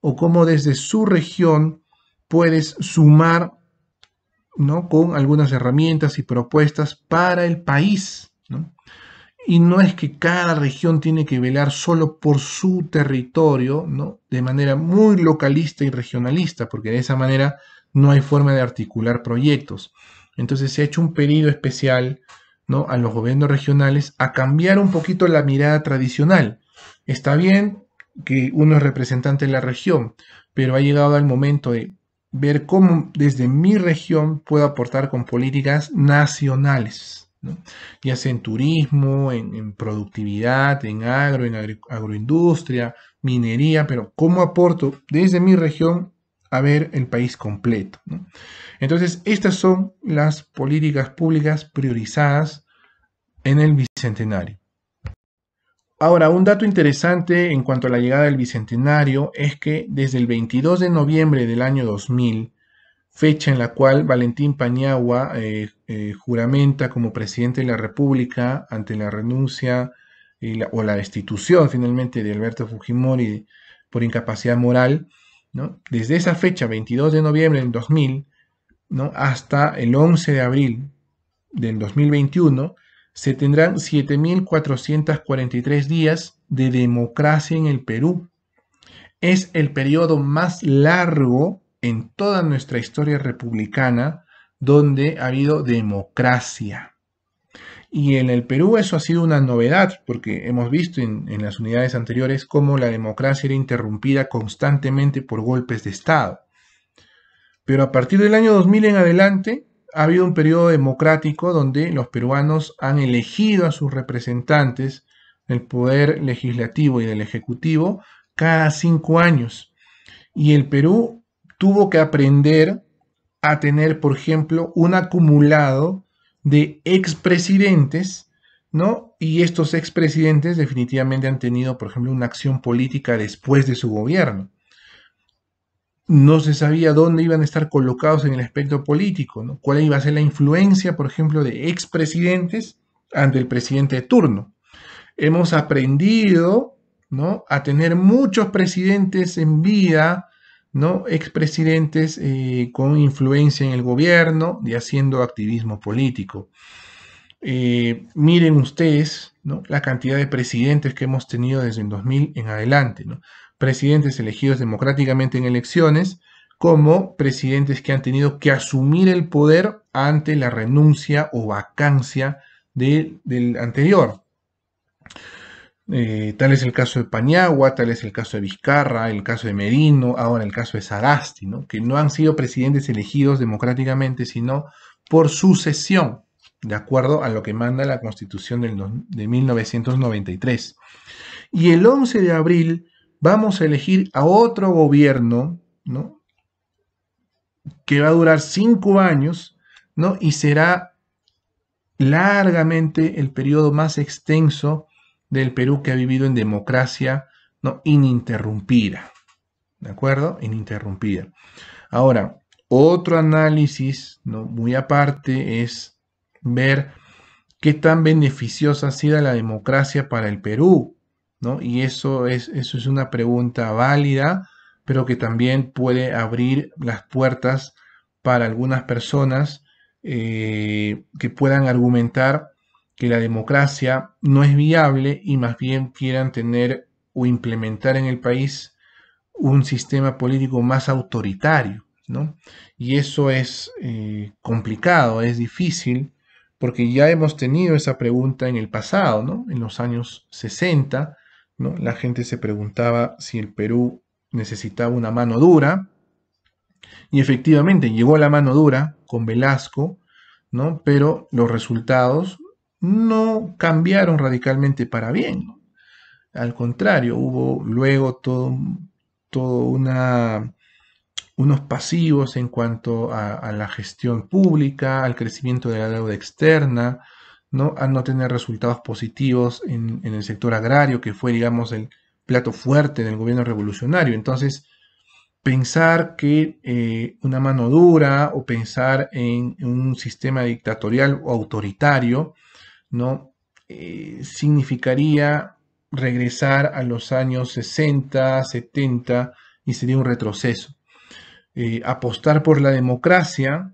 o cómo desde su región puedes sumar ¿no? con algunas herramientas y propuestas para el país. Y no es que cada región tiene que velar solo por su territorio, ¿no? de manera muy localista y regionalista, porque de esa manera no hay forma de articular proyectos. Entonces se ha hecho un pedido especial a los gobiernos regionales a cambiar un poquito la mirada tradicional. Está bien que uno es representante de la región, pero ha llegado el momento de ver cómo desde mi región puedo aportar con políticas nacionales, ya sea en turismo, en, productividad, en agro, en agroindustria, minería, pero cómo aporto desde mi región a ver el país completo. Entonces, estas son las políticas públicas priorizadas en el Bicentenario. Ahora, un dato interesante en cuanto a la llegada del Bicentenario es que desde el 22 de noviembre del año 2000, fecha en la cual Valentín Pañagua eh, eh, juramenta como presidente de la República ante la renuncia eh, o la destitución finalmente de Alberto Fujimori por incapacidad moral, desde esa fecha, 22 de noviembre del 2000, hasta el 11 de abril del 2021, se tendrán 7.443 días de democracia en el Perú. Es el periodo más largo en toda nuestra historia republicana donde ha habido democracia. Y en el Perú eso ha sido una novedad, porque hemos visto en, las unidades anteriores cómo la democracia era interrumpida constantemente por golpes de Estado. Pero a partir del año 2000 en adelante ha habido un periodo democrático donde los peruanos han elegido a sus representantes del poder legislativo y del ejecutivo cada cinco años. Y el Perú tuvo que aprender a tener, por ejemplo, un acumulado de expresidentes, ¿no? Y estos expresidentes definitivamente han tenido, por ejemplo, una acción política después de su gobierno. No se sabía dónde iban a estar colocados en el aspecto político, ¿no? cuál iba a ser la influencia, por ejemplo, de expresidentes ante el presidente de turno. Hemos aprendido ¿no? a tener muchos presidentes en vida, ¿no? expresidentes eh, con influencia en el gobierno y haciendo activismo político. Eh, miren ustedes la cantidad de presidentes que hemos tenido desde el 2000 en adelante, presidentes elegidos democráticamente en elecciones, como presidentes que han tenido que asumir el poder ante la renuncia o vacancia del anterior. Eh, tal es el caso de Paniagua, tal es el caso de Vizcarra, el caso de Merino, ahora el caso de Sagasti, que no han sido presidentes elegidos democráticamente, sino por sucesión, de acuerdo a lo que manda la Constitución de 1993. Y el 11 de abril vamos a elegir a otro gobierno, ¿no? que va a durar cinco años, ¿no? y será largamente el periodo más extenso del Perú que ha vivido en democracia ¿no? ininterrumpida. ¿De acuerdo? Ininterrumpida. Ahora, otro análisis ¿no? muy aparte es ver qué tan beneficiosa ha sido la democracia para el Perú. ¿no? Y eso es, eso es una pregunta válida, pero que también puede abrir las puertas para algunas personas eh, que puedan argumentar que la democracia no es viable y más bien quieran tener o implementar en el país un sistema político más autoritario, ¿no? Y eso es eh, complicado, es difícil, porque ya hemos tenido esa pregunta en el pasado, ¿no? En los años 60, ¿no? La gente se preguntaba si el Perú necesitaba una mano dura, y efectivamente llegó la mano dura con Velasco, ¿no? Pero los resultados no cambiaron radicalmente para bien. Al contrario, hubo luego todo, todo una, unos pasivos en cuanto a, la gestión pública, al crecimiento de la deuda externa, ¿no? a no tener resultados positivos en, el sector agrario, que fue, digamos, el plato fuerte del gobierno revolucionario. Entonces, pensar que eh, una mano dura o pensar en un sistema dictatorial o autoritario ¿no? Eh, significaría regresar a los años 60, 70 y sería un retroceso. Eh, apostar por la democracia,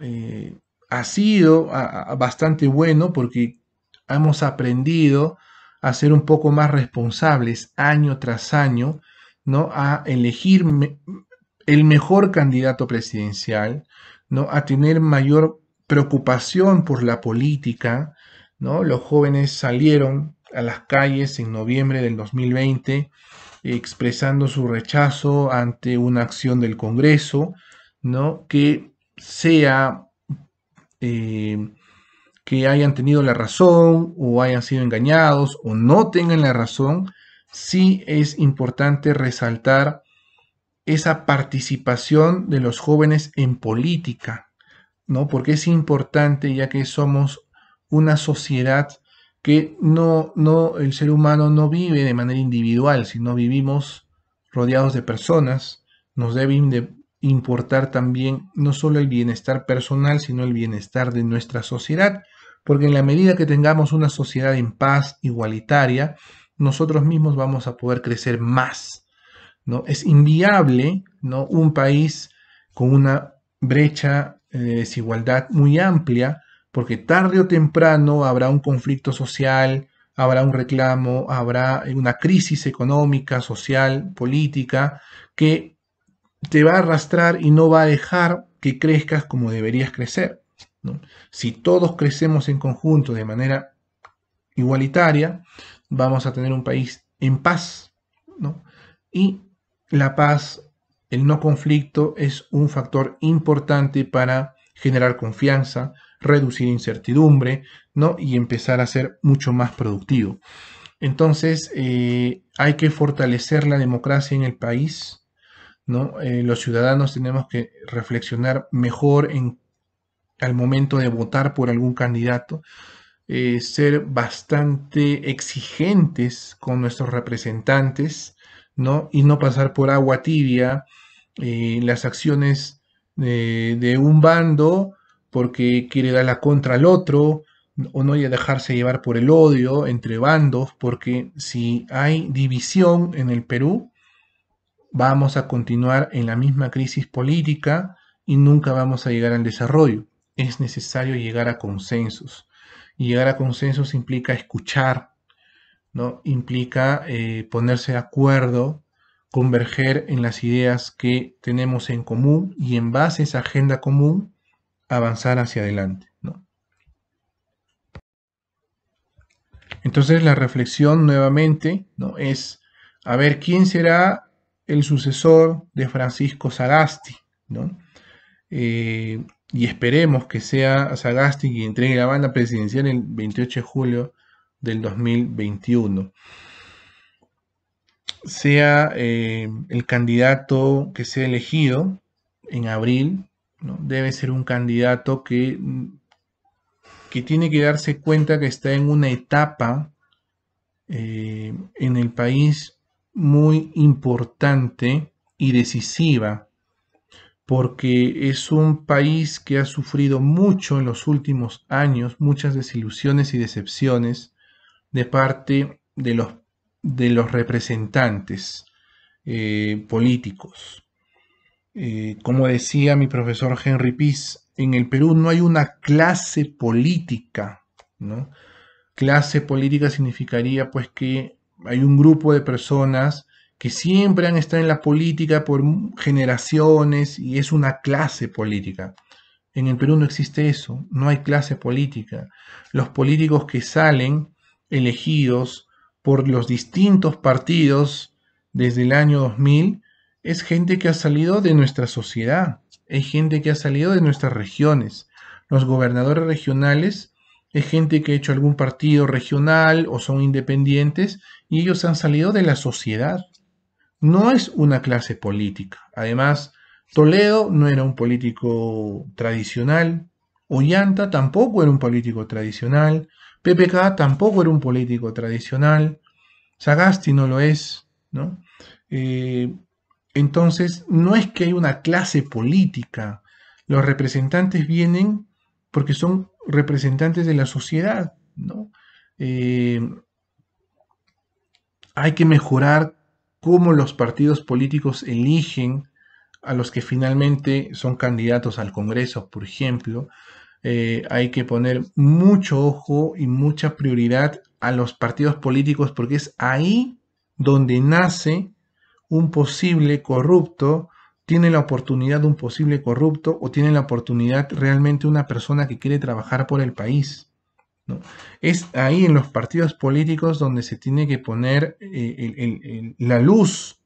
eh, ha sido bastante bueno porque hemos aprendido a ser un poco más responsables año tras año, ¿no? A elegir el mejor candidato presidencial, ¿no? A tener mayor preocupación por la política, los jóvenes salieron a las calles en noviembre del 2020 expresando su rechazo ante una acción del Congreso, ¿no? Que sea eh, que hayan tenido la razón o hayan sido engañados o no tengan la razón, sí es importante resaltar esa participación de los jóvenes en política, ¿no? Porque es importante ya que somos una sociedad que no, no, el ser humano no vive de manera individual, sino vivimos rodeados de personas, nos deben de importar también no solo el bienestar personal, sino el bienestar de nuestra sociedad, porque en la medida que tengamos una sociedad en paz, igualitaria, nosotros mismos vamos a poder crecer más. ¿no? Es inviable ¿no? un país con una brecha eh, de desigualdad muy amplia, porque tarde o temprano habrá un conflicto social, habrá un reclamo, habrá una crisis económica, social, política, que te va a arrastrar y no va a dejar que crezcas como deberías crecer. Si todos crecemos en conjunto de manera igualitaria, vamos a tener un país en paz. Y la paz, el no conflicto, es un factor importante para generar confianza, reducir incertidumbre, ¿no? Y empezar a ser mucho más productivo. Entonces, eh, hay que fortalecer la democracia en el país, ¿no? Eh, los ciudadanos tenemos que reflexionar mejor en, al momento de votar por algún candidato, eh, ser bastante exigentes con nuestros representantes, Y no pasar por agua tibia las acciones de un bando porque quiere dar la contra al otro o no dejarse llevar por el odio entre bandos, porque si hay división en el Perú, vamos a continuar en la misma crisis política y nunca vamos a llegar al desarrollo. Es necesario llegar a consensos. Y llegar a consensos implica escuchar, ¿no? implica eh, ponerse de acuerdo, converger en las ideas que tenemos en común y en base a esa agenda común avanzar hacia adelante. ¿no? Entonces la reflexión nuevamente ¿no? es a ver quién será el sucesor de Francisco Sagasti. Eh, y esperemos que sea Sagasti quien entregue la banda presidencial el 28 de julio del 2021 sea eh, el candidato que sea elegido en abril Debe ser un candidato que, que tiene que darse cuenta que está en una etapa eh, en el país muy importante y decisiva, porque es un país que ha sufrido mucho en los últimos años, muchas desilusiones y decepciones de parte de los, representantes eh, políticos. Eh, como decía mi profesor Henry Piz, en el Perú no hay una clase política, ¿no? Clase política significaría pues que hay un grupo de personas que siempre han estado en la política por generaciones y es una clase política. En el Perú no existe eso, no hay clase política. Los políticos que salen elegidos por los distintos partidos desde el año 2000 es gente que ha salido de nuestra sociedad, es gente que ha salido de nuestras regiones. Los gobernadores regionales es gente que ha hecho algún partido regional o son independientes y ellos han salido de la sociedad. No es una clase política. Además, Toledo no era un político tradicional, Ollanta tampoco era un político tradicional, PPK tampoco era un político tradicional, Sagasti no lo es, ¿no? Eh, entonces, no es que hay una clase política. Los representantes vienen porque son representantes de la sociedad, ¿no? Eh, hay que mejorar cómo los partidos políticos eligen a los que finalmente son candidatos al Congreso, por ejemplo. Eh, hay que poner mucho ojo y mucha prioridad a los partidos políticos porque es ahí donde nace un posible corrupto, tiene la oportunidad de un posible corrupto o tiene la oportunidad realmente una persona que quiere trabajar por el país. ¿no? Es ahí en los partidos políticos donde se tiene que poner eh, la luz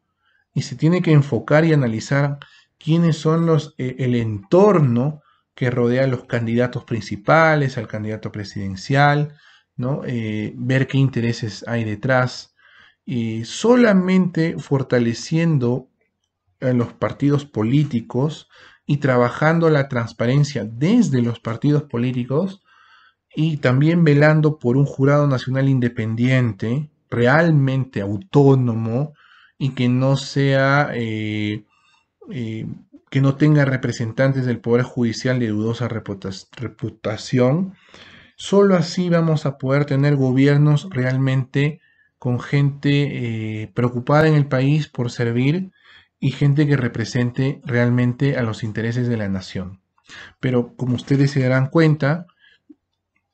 y se tiene que enfocar y analizar quiénes son los, e, el entorno que rodea a los candidatos principales, al candidato presidencial, ¿no? Eh, ver qué intereses hay detrás, y eh, solamente fortaleciendo a eh, los partidos políticos y trabajando la transparencia desde los partidos políticos y también velando por un jurado nacional independiente, realmente autónomo y que no sea, eh, que no tenga representantes del Poder Judicial de dudosa reputación, solo así vamos a poder tener gobiernos realmente con gente eh, preocupada en el país por servir y gente que represente realmente a los intereses de la nación. Pero como ustedes se darán cuenta,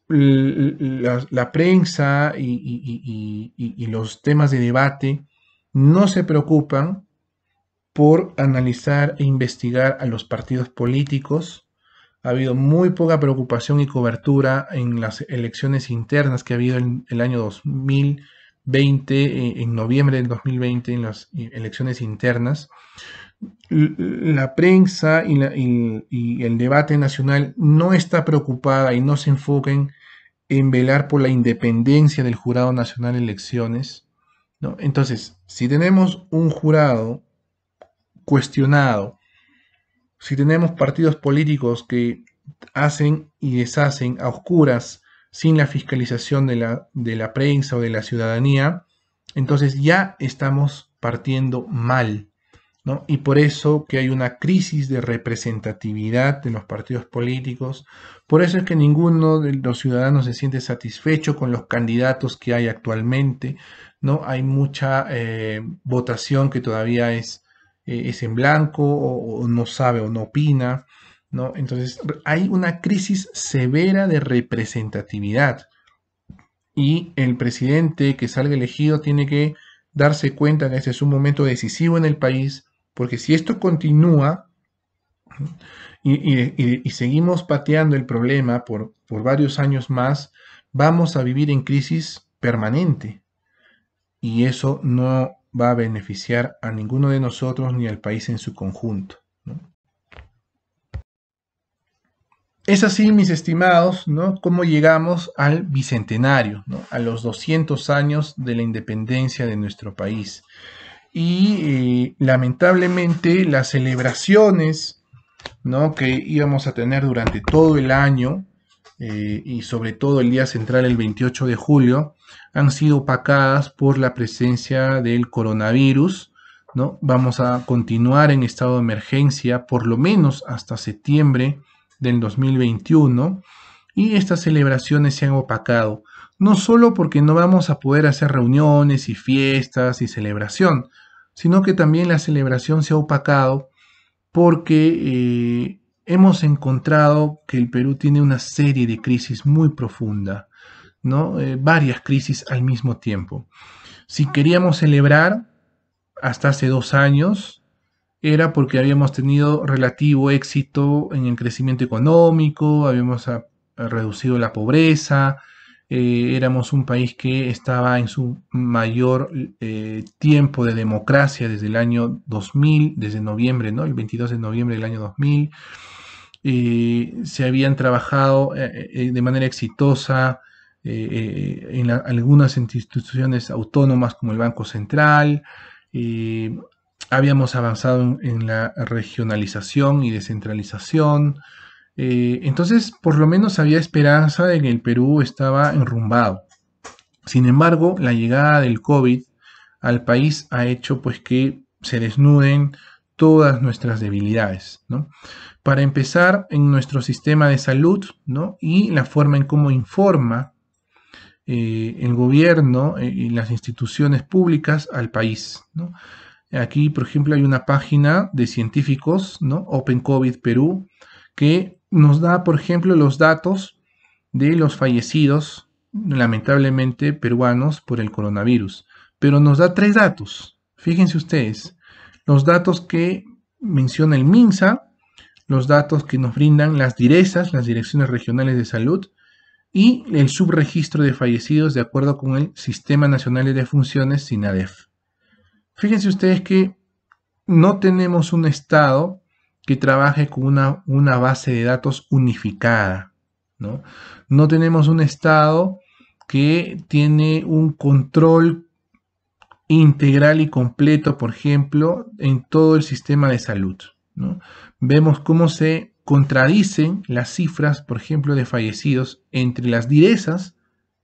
la, prensa y, y, los temas de debate no se preocupan por analizar e investigar a los partidos políticos. Ha habido muy poca preocupación y cobertura en las elecciones internas que ha habido en el año 2000 eh, en noviembre del 2020, en las eh, elecciones internas, la prensa y, el debate nacional no está preocupada y no se enfoquen en velar por la independencia del Jurado Nacional de Elecciones. ¿no? Entonces, si tenemos un jurado cuestionado, si tenemos partidos políticos que hacen y deshacen a oscuras sin la fiscalización de la, prensa o de la ciudadanía, entonces ya estamos partiendo mal. Y por eso que hay una crisis de representatividad de los partidos políticos, por eso es que ninguno de los ciudadanos se siente satisfecho con los candidatos que hay actualmente, ¿no? Hay mucha eh, votación que todavía es, eh, es en blanco o, no sabe o no opina. ¿no? Entonces hay una crisis severa de representatividad y el presidente que salga elegido tiene que darse cuenta que este es un momento decisivo en el país, porque si esto continúa y, seguimos pateando el problema por varios años más, vamos a vivir en crisis permanente y eso no va a beneficiar a ninguno de nosotros ni al país en su conjunto. Es así, mis estimados, ¿no? Cómo llegamos al bicentenario, ¿no? A los 200 años de la independencia de nuestro país. Y eh, lamentablemente las celebraciones, ¿no? Que íbamos a tener durante todo el año eh, y sobre todo el día central, el 28 de julio, han sido opacadas por la presencia del coronavirus, ¿no? Vamos a continuar en estado de emergencia por lo menos hasta septiembre del 2021 y estas celebraciones se han opacado, no solo porque no vamos a poder hacer reuniones y fiestas y celebración, sino que también la celebración se ha opacado porque eh, hemos encontrado que el Perú tiene una serie de crisis muy profunda, ¿no? Eh, varias crisis al mismo tiempo. Si queríamos celebrar, hasta hace dos años, era porque habíamos tenido relativo éxito en el crecimiento económico, habíamos ah, reducido la pobreza, eh, éramos un país que estaba en su mayor eh, tiempo de democracia desde el año 2000, desde noviembre, ¿no? El 22 de noviembre del año 2000. Eh, se habían trabajado de manera exitosa en algunas instituciones autónomas como el Banco Central, habíamos avanzado en, la regionalización y descentralización. Eh, entonces, por lo menos había esperanza de que el Perú estaba enrumbado. Sin embargo, la llegada del COVID al país ha hecho pues que se desnuden todas nuestras debilidades, ¿no? Para empezar, en nuestro sistema de salud, Y la forma en cómo informa eh, el gobierno eh, y las instituciones públicas al país, ¿no? Aquí, por ejemplo, hay una página de científicos, ¿no? Open COVID Perú, que nos da, por ejemplo, los datos de los fallecidos, lamentablemente, peruanos por el coronavirus. Pero nos da tres datos. Fíjense ustedes, los datos que menciona el MINSA, los datos que nos brindan las direzas, las direcciones regionales de salud, y el subregistro de fallecidos de acuerdo con el Sistema Nacional de Funciones, SINADEF. Fíjense ustedes que no tenemos un Estado que trabaje con una, una base de datos unificada. ¿no? no tenemos un Estado que tiene un control integral y completo, por ejemplo, en todo el sistema de salud. ¿no? Vemos cómo se contradicen las cifras, por ejemplo, de fallecidos entre las direzas,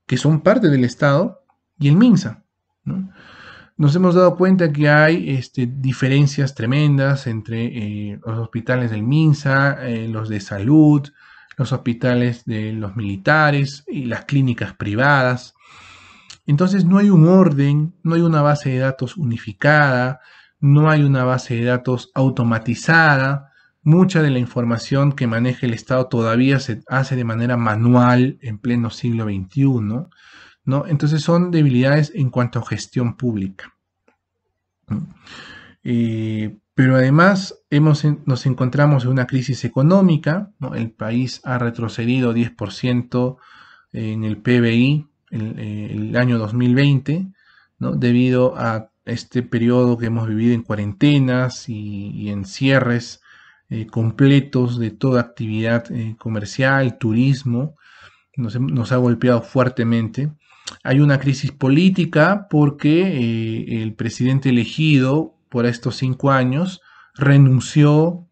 que son parte del Estado, y el MINSA. ¿no? nos hemos dado cuenta que hay este, diferencias tremendas entre eh, los hospitales del MINSA, eh, los de salud, los hospitales de los militares y las clínicas privadas. Entonces no hay un orden, no hay una base de datos unificada, no hay una base de datos automatizada. Mucha de la información que maneja el Estado todavía se hace de manera manual en pleno siglo XXI. Entonces son debilidades en cuanto a gestión pública. Eh, pero además nos encontramos en una crisis económica, el país ha retrocedido 10% en el PBI el, eh, el año 2020, ¿no? debido a este periodo que hemos vivido en cuarentenas y, en cierres eh, completos de toda actividad comercial, turismo, nos, ha golpeado fuertemente hay una crisis política porque eh, el presidente elegido por estos cinco años renunció,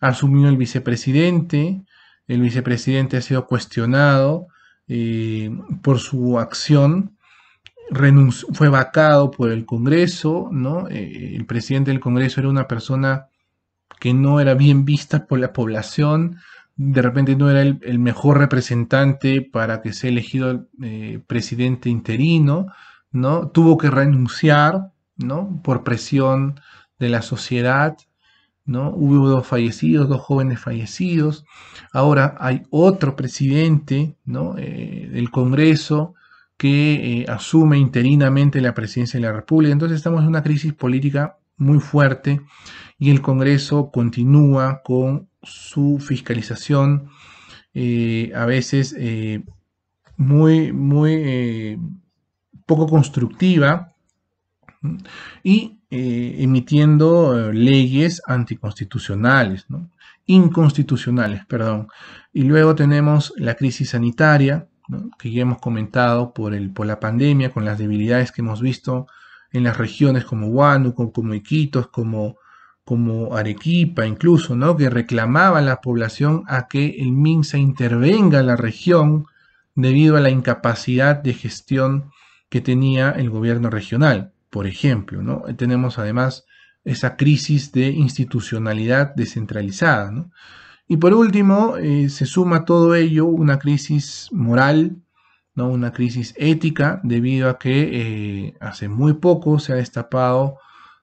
asumió el vicepresidente, el vicepresidente ha sido cuestionado eh, por su acción, fue vacado por el Congreso, ¿no? Eh, el presidente del Congreso era una persona que no era bien vista por la población, de repente no era el, mejor representante para que sea elegido eh, presidente interino, ¿no? Tuvo que renunciar, ¿no? Por presión de la sociedad, ¿no? Hubo dos fallecidos, dos jóvenes fallecidos. Ahora hay otro presidente, ¿no? Eh, del Congreso que eh, asume interinamente la presidencia de la República. Entonces estamos en una crisis política muy fuerte y el Congreso continúa con su fiscalización eh, a veces eh, muy, muy eh, poco constructiva y emitiendo leyes anticonstitucionales, ¿no? inconstitucionales, perdón. Y luego tenemos la crisis sanitaria, que ya hemos comentado por, el, por la pandemia, con las debilidades que hemos visto en las regiones como Huánuco, como Iquitos, como como Arequipa incluso, ¿no? que reclamaba la población a que el MINSA intervenga en la región debido a la incapacidad de gestión que tenía el gobierno regional, por ejemplo. ¿no? Tenemos además esa crisis de institucionalidad descentralizada. ¿no? Y por último, eh, se suma a todo ello una crisis moral, ¿no? una crisis ética, debido a que eh, hace muy poco se ha destapado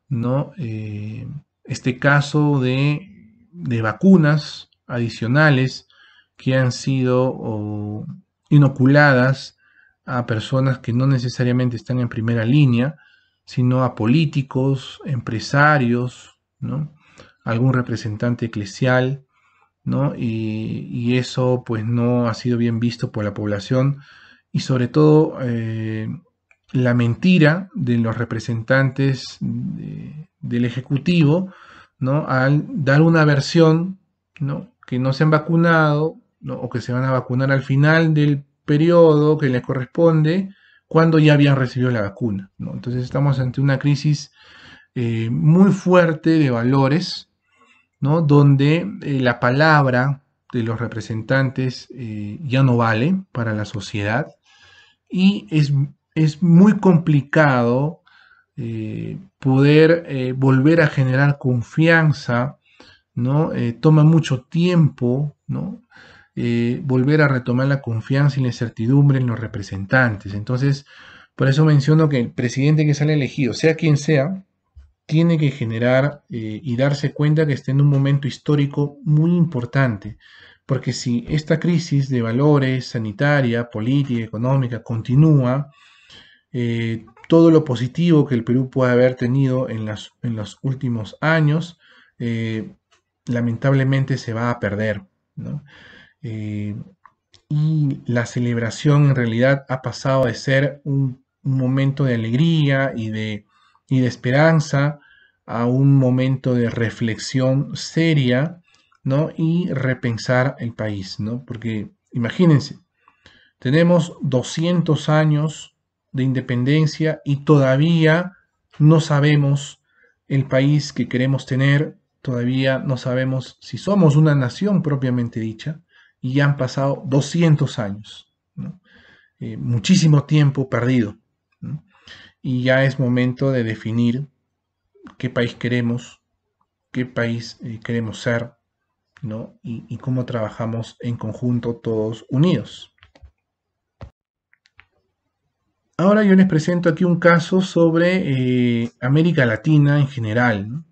¿no? Eh, este caso de, vacunas adicionales que han sido inoculadas a personas que no necesariamente están en primera línea, sino a políticos, empresarios, ¿no? algún representante eclesial, ¿no? Y, eso pues no ha sido bien visto por la población y sobre todo eh, la mentira de los representantes de, del Ejecutivo, ¿no? al dar una versión, ¿no? Que no se han vacunado, ¿no? O que se van a vacunar al final del periodo que les corresponde, cuando ya habían recibido la vacuna, ¿no? Entonces estamos ante una crisis eh, muy fuerte de valores, ¿no? Donde eh, la palabra de los representantes eh, ya no vale para la sociedad y es, es muy complicado eh, poder eh, volver a generar confianza, ¿no? Eh, toma mucho tiempo, ¿no? volver a retomar la confianza y la incertidumbre en los representantes. Entonces, por eso menciono que el presidente que sale elegido, sea quien sea, tiene que generar y darse cuenta que está en un momento histórico muy importante, porque si esta crisis de valores sanitaria, política, económica continúa, todo lo positivo que el Perú puede haber tenido en, los últimos años, eh, lamentablemente se va a perder. Eh, y la celebración en realidad ha pasado de ser un, momento de alegría y de, y de, esperanza a un momento de reflexión seria ¿no? y repensar el país. ¿no? Porque imagínense, tenemos 200 años de independencia y todavía no sabemos el país que queremos tener, todavía no sabemos si somos una nación propiamente dicha y ya han pasado 200 años, eh, muchísimo tiempo perdido. Y ya es momento de definir qué país queremos, qué país eh, queremos ser, y, cómo trabajamos en conjunto todos unidos. Ahora yo les presento aquí un caso sobre eh, América Latina en general.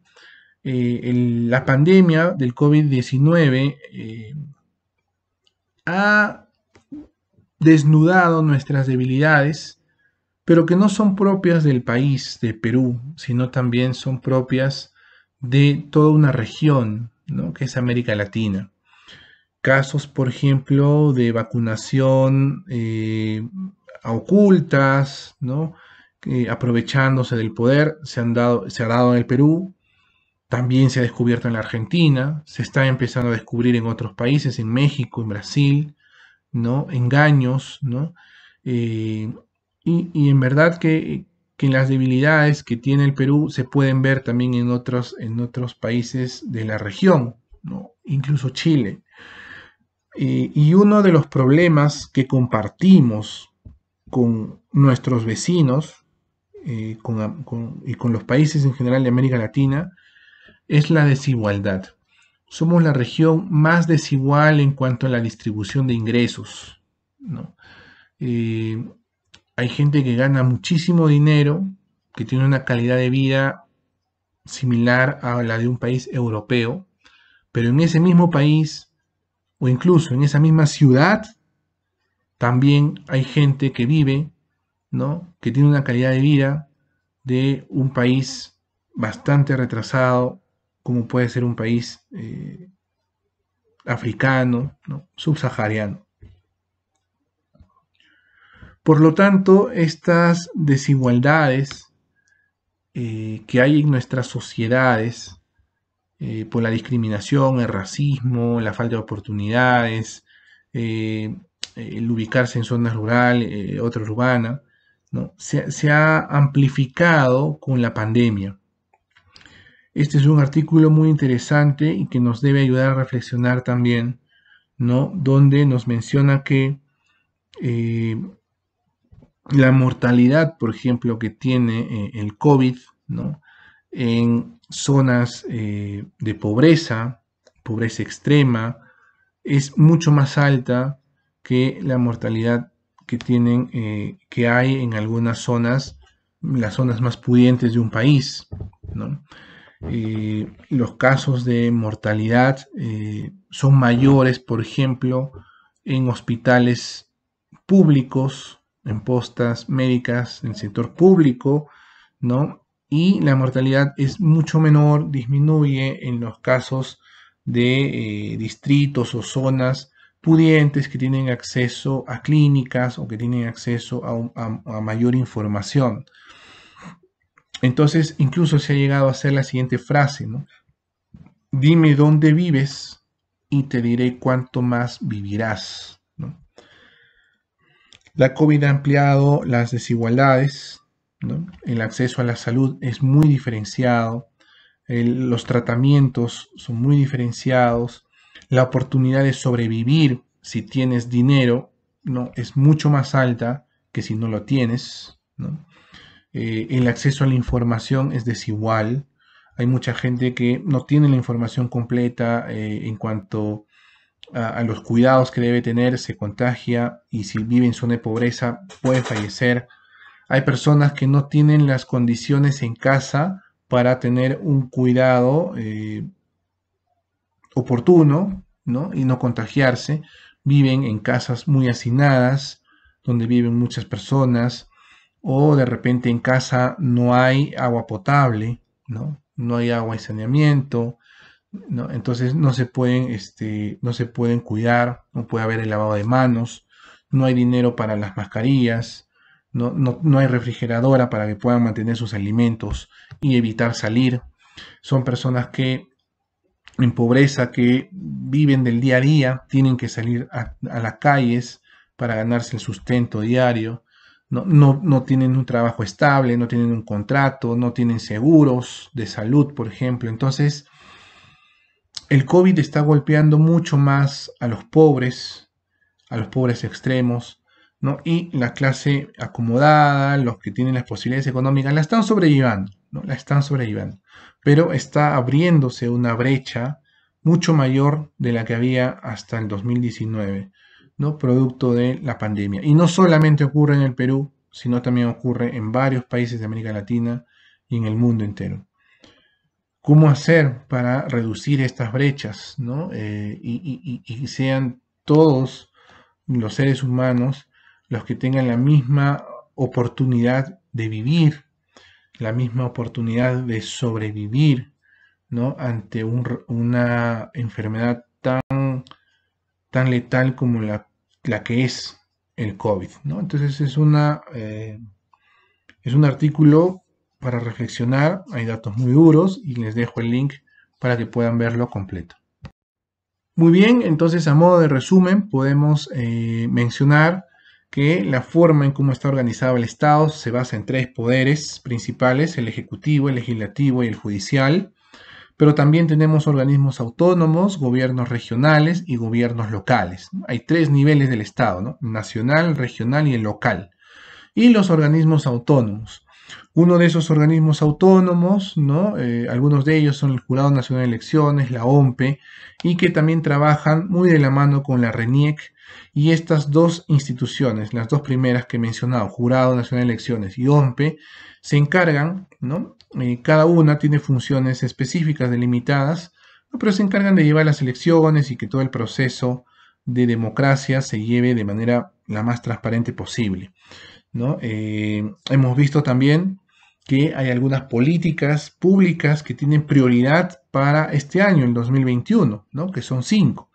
Eh, la pandemia del COVID-19 eh, ha desnudado nuestras debilidades, pero que no son propias del país, de Perú, sino también son propias de toda una región, ¿no? que es América Latina. Casos, por ejemplo, de vacunación ocultas, ¿no? aprovechándose del poder, se, han dado, se ha dado en el Perú, también se ha descubierto en la Argentina, se está empezando a descubrir en otros países, en México, en Brasil, ¿no? Engaños, ¿no? Eh, y, en verdad que, las debilidades que tiene el Perú se pueden ver también en otros, países de la región, Incluso Chile. Eh, y uno de los problemas que compartimos con nuestros vecinos eh, y con los países en general de América Latina es la desigualdad. Somos la región más desigual en cuanto a la distribución de ingresos. ¿no? Eh, hay gente que gana muchísimo dinero, que tiene una calidad de vida similar a la de un país europeo, pero en ese mismo país o incluso en esa misma ciudad también hay gente que vive, ¿no? Que tiene una calidad de vida de un país bastante retrasado, como puede ser un país eh, africano, subsahariano. Por lo tanto, estas desigualdades eh, que hay en nuestras sociedades eh, por la discriminación, el racismo, la falta de oportunidades, el ubicarse en zonas rural, otras eh, otra urbana, ¿no? Se, ha amplificado con la pandemia. Este es un artículo muy interesante y que nos debe ayudar a reflexionar también, ¿no? Donde nos menciona que eh, la mortalidad, por ejemplo, que tiene eh, el COVID, ¿no? En zonas de pobreza, pobreza extrema, es mucho más alta que la mortalidad que tienen, eh, que hay en algunas zonas, las zonas más pudientes de un país. ¿no? Eh, los casos de mortalidad eh, son mayores, por ejemplo, en hospitales públicos, en postas médicas, en el sector público, ¿no? Y la mortalidad es mucho menor, disminuye en los casos de distritos o zonas pudientes, que tienen acceso a clínicas o que tienen acceso a, mayor información. Entonces, incluso se ha llegado a hacer la siguiente frase, Dime dónde vives y te diré cuánto más vivirás. La COVID ha ampliado las desigualdades, el acceso a la salud es muy diferenciado, los tratamientos son muy diferenciados, la oportunidad de sobrevivir si tienes dinero ¿no? es mucho más alta que si no lo tienes. Eh, el acceso a la información es desigual. Hay mucha gente que no tiene la información completa eh, en cuanto a, los cuidados que debe tener, se contagia y si vive en zona de pobreza puede fallecer. Hay personas que no tienen las condiciones en casa para tener un cuidado eh, oportuno ¿no? y no contagiarse. Viven en casas muy hacinadas, donde viven muchas personas, o de repente en casa no hay agua potable, ¿no? No hay agua y saneamiento, ¿no? Entonces no se pueden, este, no se pueden cuidar, no puede haber el lavado de manos, no hay dinero para las mascarillas, no, no, no hay refrigeradora para que puedan mantener sus alimentos y evitar salir. Son personas que en pobreza que viven del día a día, tienen que salir a, las calles para ganarse el sustento diario, no, no, tienen un trabajo estable, no tienen un contrato, no tienen seguros de salud, por ejemplo. Entonces, el COVID está golpeando mucho más a los pobres, a los pobres extremos, ¿no? Y la clase acomodada, los que tienen las posibilidades económicas, la están sobrellevando, ¿no? La están sobrellevando pero está abriéndose una brecha mucho mayor de la que había hasta el 2019, ¿no? producto de la pandemia. Y no solamente ocurre en el Perú, sino también ocurre en varios países de América Latina y en el mundo entero. ¿Cómo hacer para reducir estas brechas eh, y, y, y sean todos los seres humanos los que tengan la misma oportunidad de vivir la misma oportunidad de sobrevivir ¿no? ante una enfermedad tan, tan letal como la, la, que es el COVID. ¿no? Entonces es, una, eh, es un artículo para reflexionar, hay datos muy duros y les dejo el link para que puedan verlo completo. Muy bien, entonces a modo de resumen podemos eh, mencionar que la forma en cómo está organizado el Estado se basa en tres poderes principales, el ejecutivo, el legislativo y el judicial, pero también tenemos organismos autónomos, gobiernos regionales y gobiernos locales. Hay tres niveles del Estado, nacional, regional y el local. Y los organismos autónomos. Uno de esos organismos autónomos, ¿no? Eh, algunos de ellos son el Jurado Nacional de Elecciones, la OMPE, y que también trabajan muy de la mano con la RENIEC y estas dos instituciones, las dos primeras que he mencionado, Jurado Nacional de Elecciones y OMPE, se encargan, ¿no? Eh, cada una tiene funciones específicas delimitadas, pero se encargan de llevar las elecciones y que todo el proceso de democracia se lleve de manera la más transparente posible. Eh, hemos visto también que hay algunas políticas públicas que tienen prioridad para este año, el 2021, ¿no? que son cinco.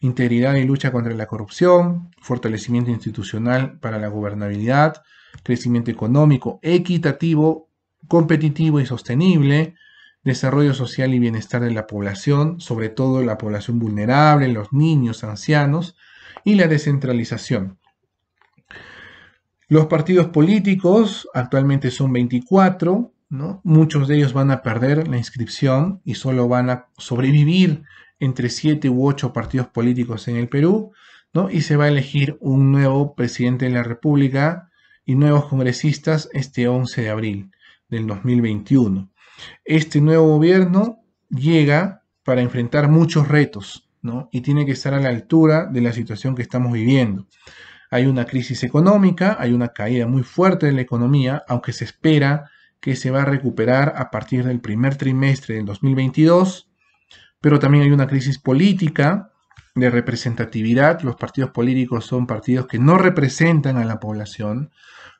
Integridad y lucha contra la corrupción, fortalecimiento institucional para la gobernabilidad, crecimiento económico equitativo, competitivo y sostenible, desarrollo social y bienestar de la población, sobre todo la población vulnerable, los niños, ancianos, y la descentralización los partidos políticos actualmente son 24, ¿no? muchos de ellos van a perder la inscripción y solo van a sobrevivir entre 7 u 8 partidos políticos en el Perú, ¿no? y se va a elegir un nuevo presidente de la República y nuevos congresistas este 11 de abril del 2021. Este nuevo gobierno llega para enfrentar muchos retos y tiene que estar a la altura de la situación que estamos viviendo. Hay una crisis económica, hay una caída muy fuerte de la economía, aunque se espera que se va a recuperar a partir del primer trimestre del 2022, pero también hay una crisis política de representatividad. Los partidos políticos son partidos que no representan a la población.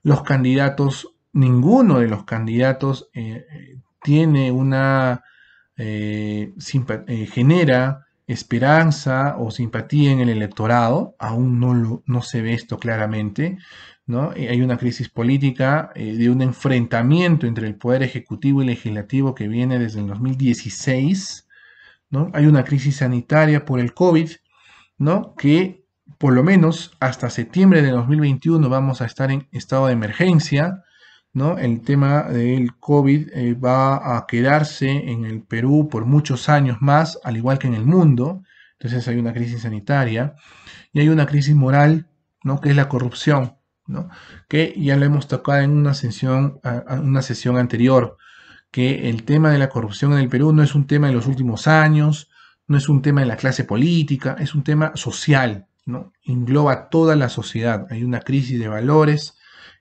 Los candidatos, ninguno de los candidatos eh, eh, tiene una, eh, genera esperanza o simpatía en el electorado, aún no, lo, no se ve esto claramente, ¿no? Eh, hay una crisis política eh, de un enfrentamiento entre el poder ejecutivo y legislativo que viene desde el 2016, ¿no? Hay una crisis sanitaria por el COVID, ¿no? Que por lo menos hasta septiembre de 2021 vamos a estar en estado de emergencia, el tema del COVID eh, va a quedarse en el Perú por muchos años más, al igual que en el mundo. Entonces hay una crisis sanitaria y hay una crisis moral, ¿no? Que es la corrupción, ¿no? Que ya lo hemos tocado en una sesión, una sesión anterior, que el tema de la corrupción en el Perú no es un tema de los últimos años, no es un tema de la clase política, es un tema social, ¿no? Engloba toda la sociedad. Hay una crisis de valores,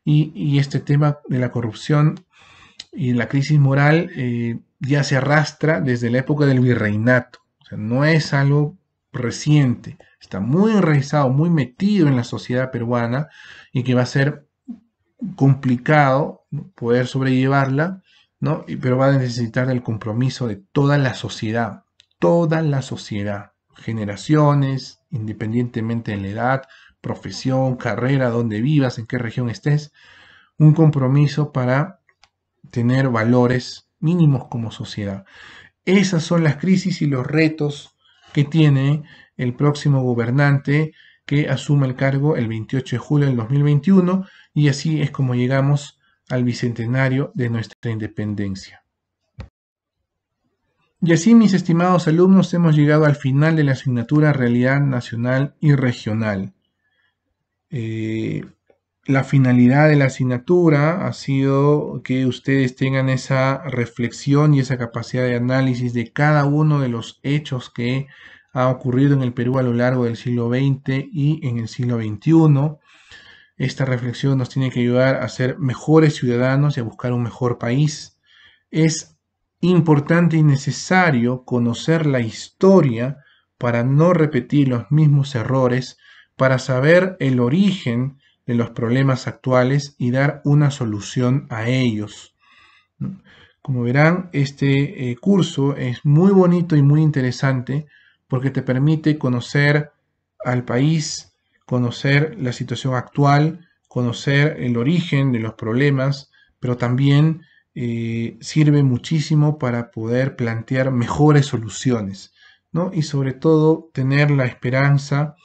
y, este tema de la corrupción y la crisis moral eh, ya se arrastra desde la época del virreinato. no es algo reciente, está muy enraizado, muy metido en la sociedad peruana y que va a ser complicado poder sobrellevarla, ¿no? pero va a necesitar el compromiso de toda la sociedad, toda la sociedad, generaciones, independientemente de la edad, profesión, carrera, donde vivas, en qué región estés, un compromiso para tener valores mínimos como sociedad. Esas son las crisis y los retos que tiene el próximo gobernante que asuma el cargo el 28 de julio del 2021 y así es como llegamos al bicentenario de nuestra independencia. Y así, mis estimados alumnos, hemos llegado al final de la asignatura Realidad Nacional y Regional. Eh, la finalidad de la asignatura ha sido que ustedes tengan esa reflexión y esa capacidad de análisis de cada uno de los hechos que ha ocurrido en el Perú a lo largo del siglo XX y en el siglo XXI. Esta reflexión nos tiene que ayudar a ser mejores ciudadanos y a buscar un mejor país. Es importante y necesario conocer la historia para no repetir los mismos errores para saber el origen de los problemas actuales y dar una solución a ellos. Como verán, este eh, curso es muy bonito y muy interesante porque te permite conocer al país, conocer la situación actual, conocer el origen de los problemas, pero también eh, sirve muchísimo para poder plantear mejores soluciones, ¿no? Y sobre todo tener la esperanza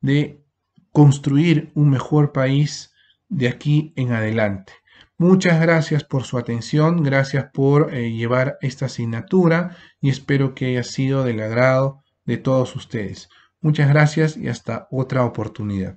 de construir un mejor país de aquí en adelante. Muchas gracias por su atención, gracias por eh, llevar esta asignatura y espero que haya sido del agrado de todos ustedes. Muchas gracias y hasta otra oportunidad.